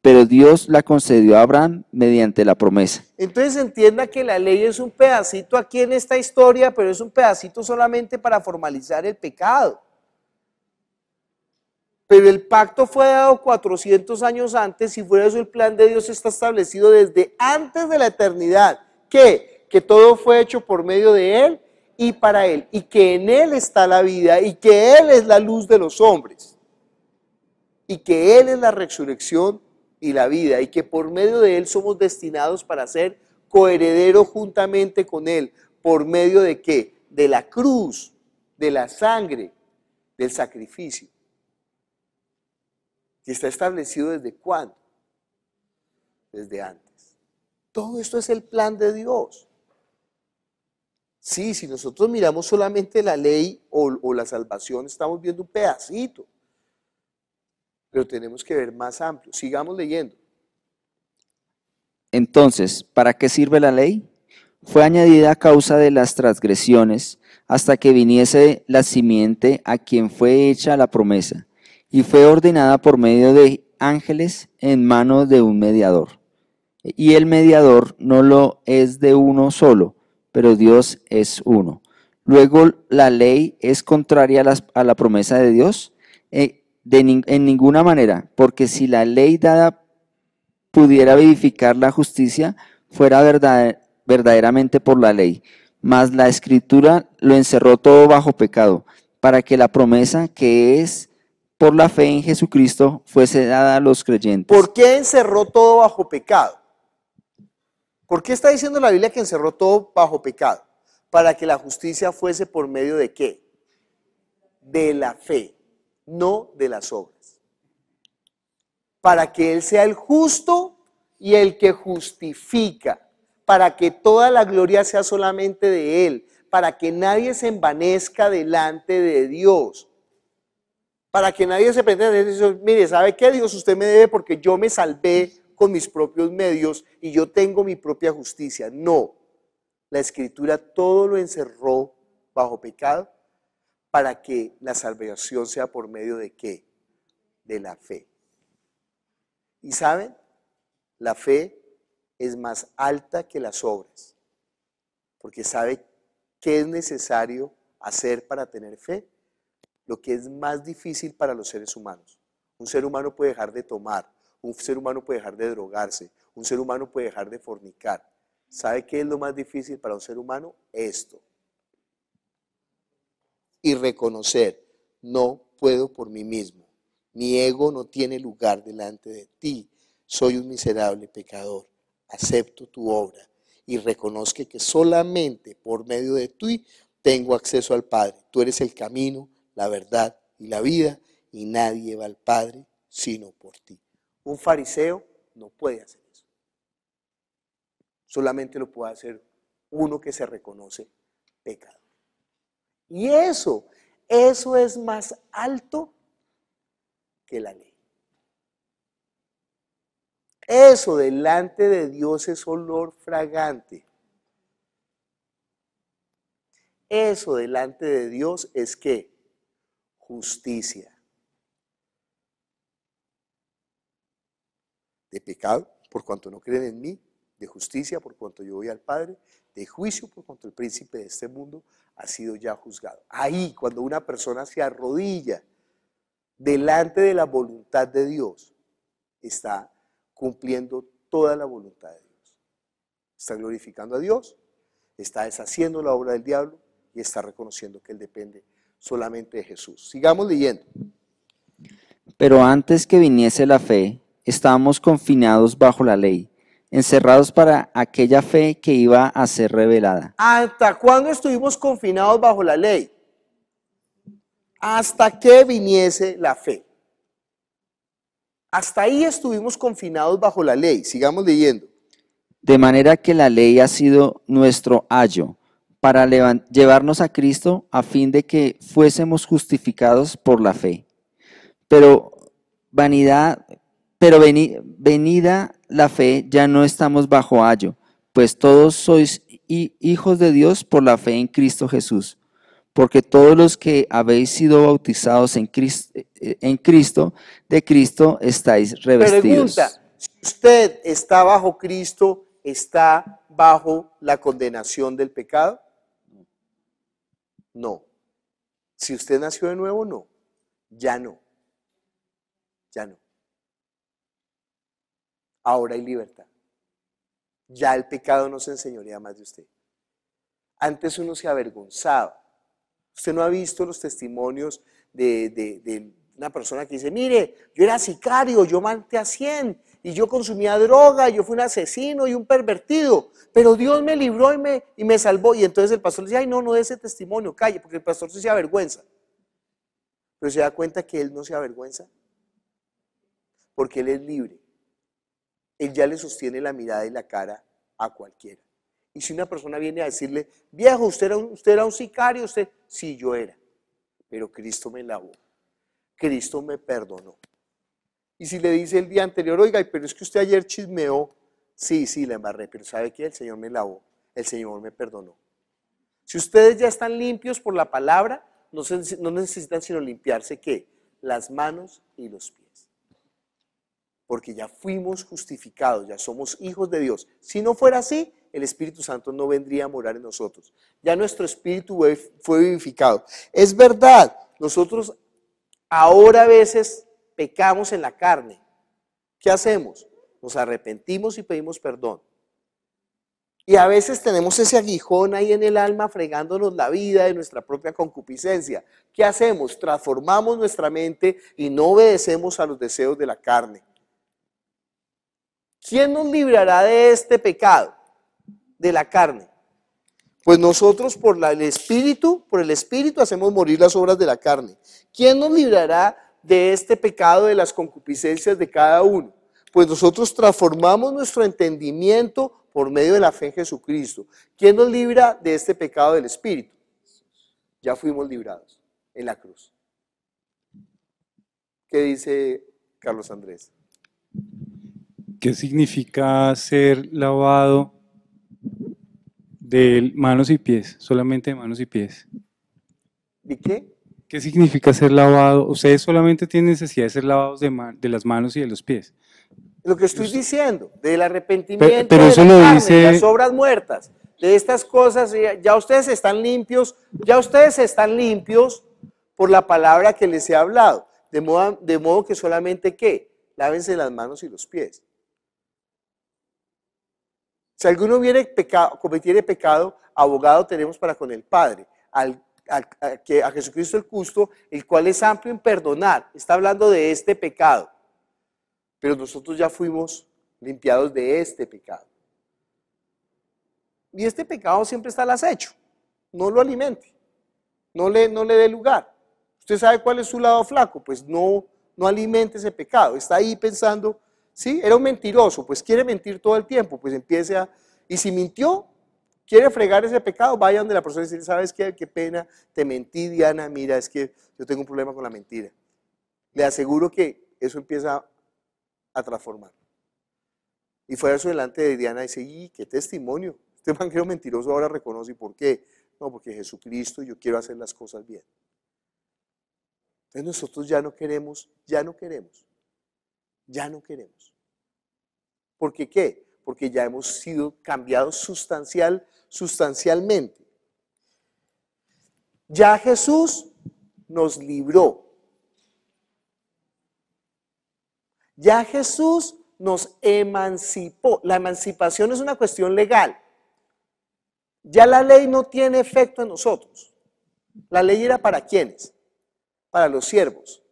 pero Dios la concedió a Abraham mediante la promesa. Entonces entienda que la ley es un pedacito aquí en esta historia, pero es un pedacito solamente para formalizar el pecado. Pero el pacto fue dado 400 años antes y fuera eso el plan de Dios está establecido desde antes de la eternidad. ¿Qué? Que todo fue hecho por medio de Él y para Él, y que en Él está la vida, y que Él es la luz de los hombres, y que Él es la resurrección y la vida, y que por medio de Él somos destinados para ser coherederos juntamente con Él. ¿Por medio de qué? De la cruz, de la sangre, del sacrificio. Y está establecido desde cuándo? Desde antes. Todo esto es el plan de Dios. Sí, si nosotros miramos solamente la ley o, o la salvación, estamos viendo un pedacito pero tenemos que ver más amplio. Sigamos leyendo. Entonces, ¿para qué sirve la ley? Fue añadida a causa de las transgresiones hasta que viniese la simiente a quien fue hecha la promesa, y fue ordenada por medio de ángeles en manos de un mediador. Y el mediador no lo es de uno solo, pero Dios es uno. Luego la ley es contraria a, la promesa de Dios, eh, de en ninguna manera, porque si la ley dada pudiera verificar la justicia, fuera verdaderamente por la ley. Mas la escritura lo encerró todo bajo pecado, para que la promesa que es por la fe en Jesucristo fuese dada a los creyentes. ¿Por qué encerró todo bajo pecado? ¿Por qué está diciendo la Biblia que encerró todo bajo pecado? Para que la justicia fuese por medio de qué? De la fe no de las obras. Para que Él sea el justo y el que justifica, para que toda la gloria sea solamente de Él, para que nadie se envanezca delante de Dios, para que nadie se pretenda decir, mire, ¿sabe qué Dios usted me debe porque yo me salvé con mis propios medios y yo tengo mi propia justicia? No, la escritura todo lo encerró bajo pecado para que la salvación sea por medio de qué? De la fe. ¿Y saben? La fe es más alta que las obras, porque sabe qué es necesario hacer para tener fe, lo que es más difícil para los seres humanos. Un ser humano puede dejar de tomar, un ser humano puede dejar de drogarse, un ser humano puede dejar de fornicar. ¿Sabe qué es lo más difícil para un ser humano? Esto y reconocer, no puedo por mí mismo. Mi ego no tiene lugar delante de ti. Soy un miserable pecador. Acepto tu obra y reconozco que solamente por medio de ti tengo acceso al Padre. Tú eres el camino, la verdad y la vida y nadie va al Padre sino por ti. Un fariseo no puede hacer eso. Solamente lo puede hacer uno que se reconoce pecador. Y eso, eso es más alto que la ley. Eso delante de Dios es olor fragante. Eso delante de Dios es que justicia. De pecado, por cuanto no creen en mí, de justicia, por cuanto yo voy al Padre, de juicio, por cuanto el príncipe de este mundo ha sido ya juzgado. Ahí, cuando una persona se arrodilla delante de la voluntad de Dios, está cumpliendo toda la voluntad de Dios. Está glorificando a Dios, está deshaciendo la obra del diablo y está reconociendo que Él depende solamente de Jesús. Sigamos leyendo. Pero antes que viniese la fe, estábamos confinados bajo la ley encerrados para aquella fe que iba a ser revelada. ¿Hasta cuándo estuvimos confinados bajo la ley? Hasta que viniese la fe. Hasta ahí estuvimos confinados bajo la ley. Sigamos leyendo. De manera que la ley ha sido nuestro ayo para llevarnos a Cristo a fin de que fuésemos justificados por la fe. Pero vanidad, pero venida la fe ya no estamos bajo ayo, pues todos sois hijos de Dios por la fe en Cristo Jesús. Porque todos los que habéis sido bautizados en Cristo, eh, en Cristo de Cristo estáis revestidos. Pregunta, usted está bajo Cristo, ¿está bajo la condenación del pecado? No. Si usted nació de nuevo, no. Ya no. Ya no ahora hay libertad. Ya el pecado no se enseñorea más de usted. Antes uno se avergonzaba. Usted no ha visto los testimonios de, una persona que dice, mire, yo era sicario, yo maté a 100 y yo consumía droga, yo fui un asesino y un pervertido, pero Dios me libró y me, y me salvó. Y entonces el pastor le dice, ay, no, no de ese testimonio, calle, porque el pastor se se avergüenza. Pero se da cuenta que él no se avergüenza, porque él es libre él ya le sostiene la mirada y la cara a cualquiera. Y si una persona viene a decirle, viejo, usted era un, usted era un sicario, usted, sí, yo era, pero Cristo me lavó, Cristo me perdonó. Y si le dice el día anterior, oiga, pero es que usted ayer chismeó, sí, sí, la embarré, pero ¿sabe qué? El Señor me lavó, el Señor me perdonó. Si ustedes ya están limpios por la palabra, no, no necesitan sino limpiarse qué? Las manos y los pies porque ya fuimos justificados, ya somos hijos de Dios. Si no fuera así, el Espíritu Santo no vendría a morar en nosotros. Ya nuestro espíritu fue vivificado. Es verdad, nosotros ahora a veces pecamos en la carne. ¿Qué hacemos? Nos arrepentimos y pedimos perdón. Y a veces tenemos ese aguijón ahí en el alma fregándonos la vida de nuestra propia concupiscencia. ¿Qué hacemos? Transformamos nuestra mente y no obedecemos a los deseos de la carne. ¿Quién nos librará de este pecado, de la carne? Pues nosotros por el Espíritu, por el Espíritu hacemos morir las obras de la carne. ¿Quién nos librará de este pecado, de las concupiscencias de cada uno? Pues nosotros transformamos nuestro entendimiento por medio de la fe en Jesucristo. ¿Quién nos libra de este pecado del Espíritu? Ya fuimos librados en la cruz. ¿Qué dice Carlos Andrés? ¿Qué significa ser lavado de manos y pies? Solamente de manos y pies. ¿De qué? ¿Qué significa ser lavado? Ustedes solamente tienen necesidad de ser lavados de, las manos y de los pies. Lo que estoy diciendo, del arrepentimiento, de, las obras muertas, de estas cosas, ya, ustedes están limpios, ya ustedes están limpios por la palabra que les he hablado. De modo, de modo que solamente qué? Lávense las manos y los pies. Si alguno hubiere pecado, cometiere pecado, abogado tenemos para con el Padre, al, a, Jesucristo el justo, el cual es amplio en perdonar. Está hablando de este pecado. Pero nosotros ya fuimos limpiados de este pecado. Y este pecado siempre está al acecho. No lo alimente. No le, no le dé lugar. ¿Usted sabe cuál es su lado flaco? Pues no, no alimente ese pecado. Está ahí pensando ¿Sí? Era un mentiroso, pues quiere mentir todo el tiempo, pues empieza a... Y si mintió, quiere fregar ese pecado, vaya donde la persona y dice, ¿sabes qué? Qué pena, te mentí, Diana, mira, es que yo tengo un problema con la mentira. Le aseguro que eso empieza a transformar. Y fue a delante de Diana y dice, y qué testimonio, este creo mentiroso ahora reconoce, ¿y por qué? No, porque Jesucristo, yo quiero hacer las cosas bien. Entonces nosotros ya no queremos, ya no queremos, ya no queremos. ¿Por qué? Porque ya hemos sido cambiados sustancial, sustancialmente. Ya Jesús nos libró. Ya Jesús nos emancipó. La emancipación es una cuestión legal. Ya la ley no tiene efecto en nosotros. La ley era para quiénes? Para los siervos.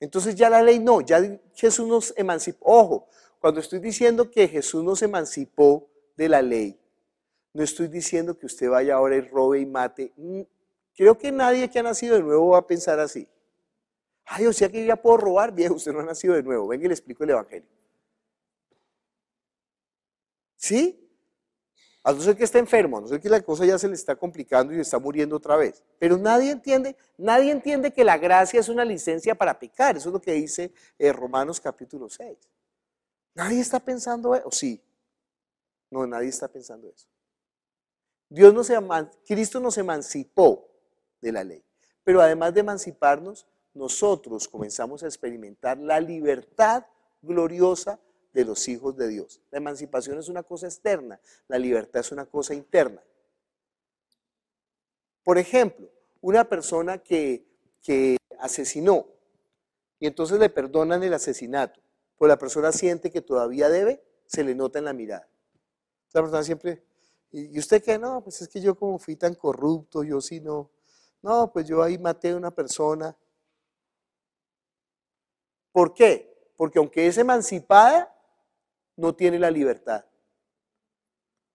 Entonces ya la ley no, ya Jesús nos emancipó. Ojo, cuando estoy diciendo que Jesús no se emancipó de la ley, no estoy diciendo que usted vaya ahora y robe y mate. Mm, creo que nadie que ha nacido de nuevo va a pensar así. Ay, o sea que ya puedo robar, viejo, usted no ha nacido de nuevo. Venga y le explico el Evangelio. ¿Sí? A no ser que esté enfermo, a no ser que la cosa ya se le está complicando y está muriendo otra vez. Pero nadie entiende, nadie entiende que la gracia es una licencia para pecar. Eso es lo que dice eh, Romanos capítulo 6. Nadie está pensando eso. Sí. No, nadie está pensando eso. Dios se Cristo nos emancipó de la ley. Pero además de emanciparnos, nosotros comenzamos a experimentar la libertad gloriosa de los hijos de Dios. La emancipación es una cosa externa, la libertad es una cosa interna. Por ejemplo, una persona que asesinó y entonces le perdonan el asesinato pues la persona siente que todavía debe, se le nota en la mirada. La persona siempre, ¿y usted qué? No, pues es que yo como fui tan corrupto, yo sí no. No, pues yo ahí maté a una persona. ¿Por qué? Porque aunque es emancipada, no tiene la libertad.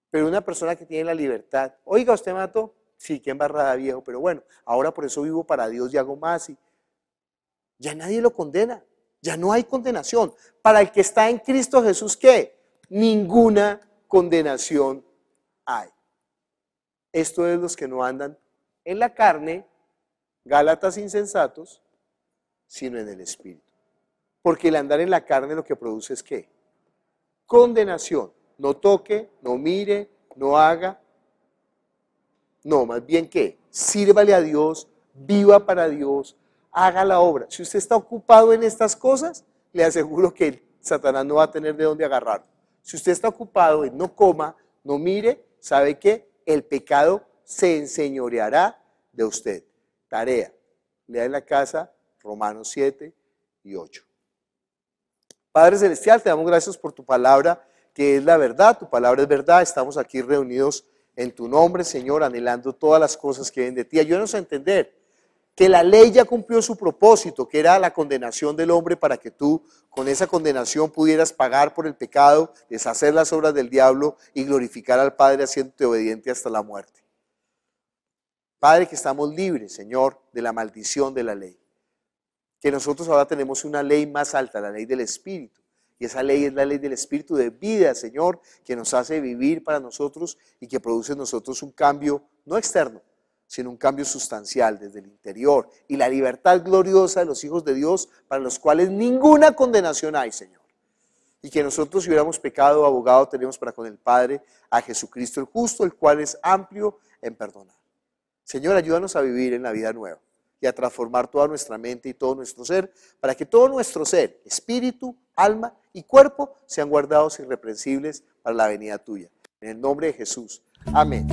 Pero una persona que tiene la libertad, oiga, usted mató, sí, qué embarrada viejo, pero bueno, ahora por eso vivo para Dios y hago más. Y ya nadie lo condena. Ya no hay condenación. Para el que está en Cristo Jesús, ¿qué? Ninguna condenación hay. Esto es los que no andan en la carne, Gálatas insensatos, sino en el Espíritu. Porque el andar en la carne lo que produce es qué? Condenación. No toque, no mire, no haga. No, más bien qué? Sírvale a Dios, viva para Dios, haga la obra. Si usted está ocupado en estas cosas, le aseguro que Satanás no va a tener de dónde agarrar. Si usted está ocupado en no coma, no mire, sabe que el pecado se enseñoreará de usted. Tarea. Lea en la casa Romanos 7 y 8. Padre Celestial, te damos gracias por tu palabra, que es la verdad, tu palabra es verdad. Estamos aquí reunidos en tu nombre, Señor, anhelando todas las cosas que ven de ti. Ayúdanos a entender que la ley ya cumplió su propósito, que era la condenación del hombre para que tú con esa condenación pudieras pagar por el pecado, deshacer las obras del diablo y glorificar al Padre haciéndote obediente hasta la muerte. Padre, que estamos libres, Señor, de la maldición de la ley. Que nosotros ahora tenemos una ley más alta, la ley del Espíritu. Y esa ley es la ley del Espíritu de vida, Señor, que nos hace vivir para nosotros y que produce en nosotros un cambio no externo, sino un cambio sustancial desde el interior y la libertad gloriosa de los hijos de Dios para los cuales ninguna condenación hay, Señor. Y que nosotros si hubiéramos pecado, abogado tenemos para con el Padre a Jesucristo el justo, el cual es amplio en perdonar. Señor, ayúdanos a vivir en la vida nueva y a transformar toda nuestra mente y todo nuestro ser, para que todo nuestro ser, espíritu, alma y cuerpo sean guardados irreprensibles para la venida tuya. En el nombre de Jesús. Amén.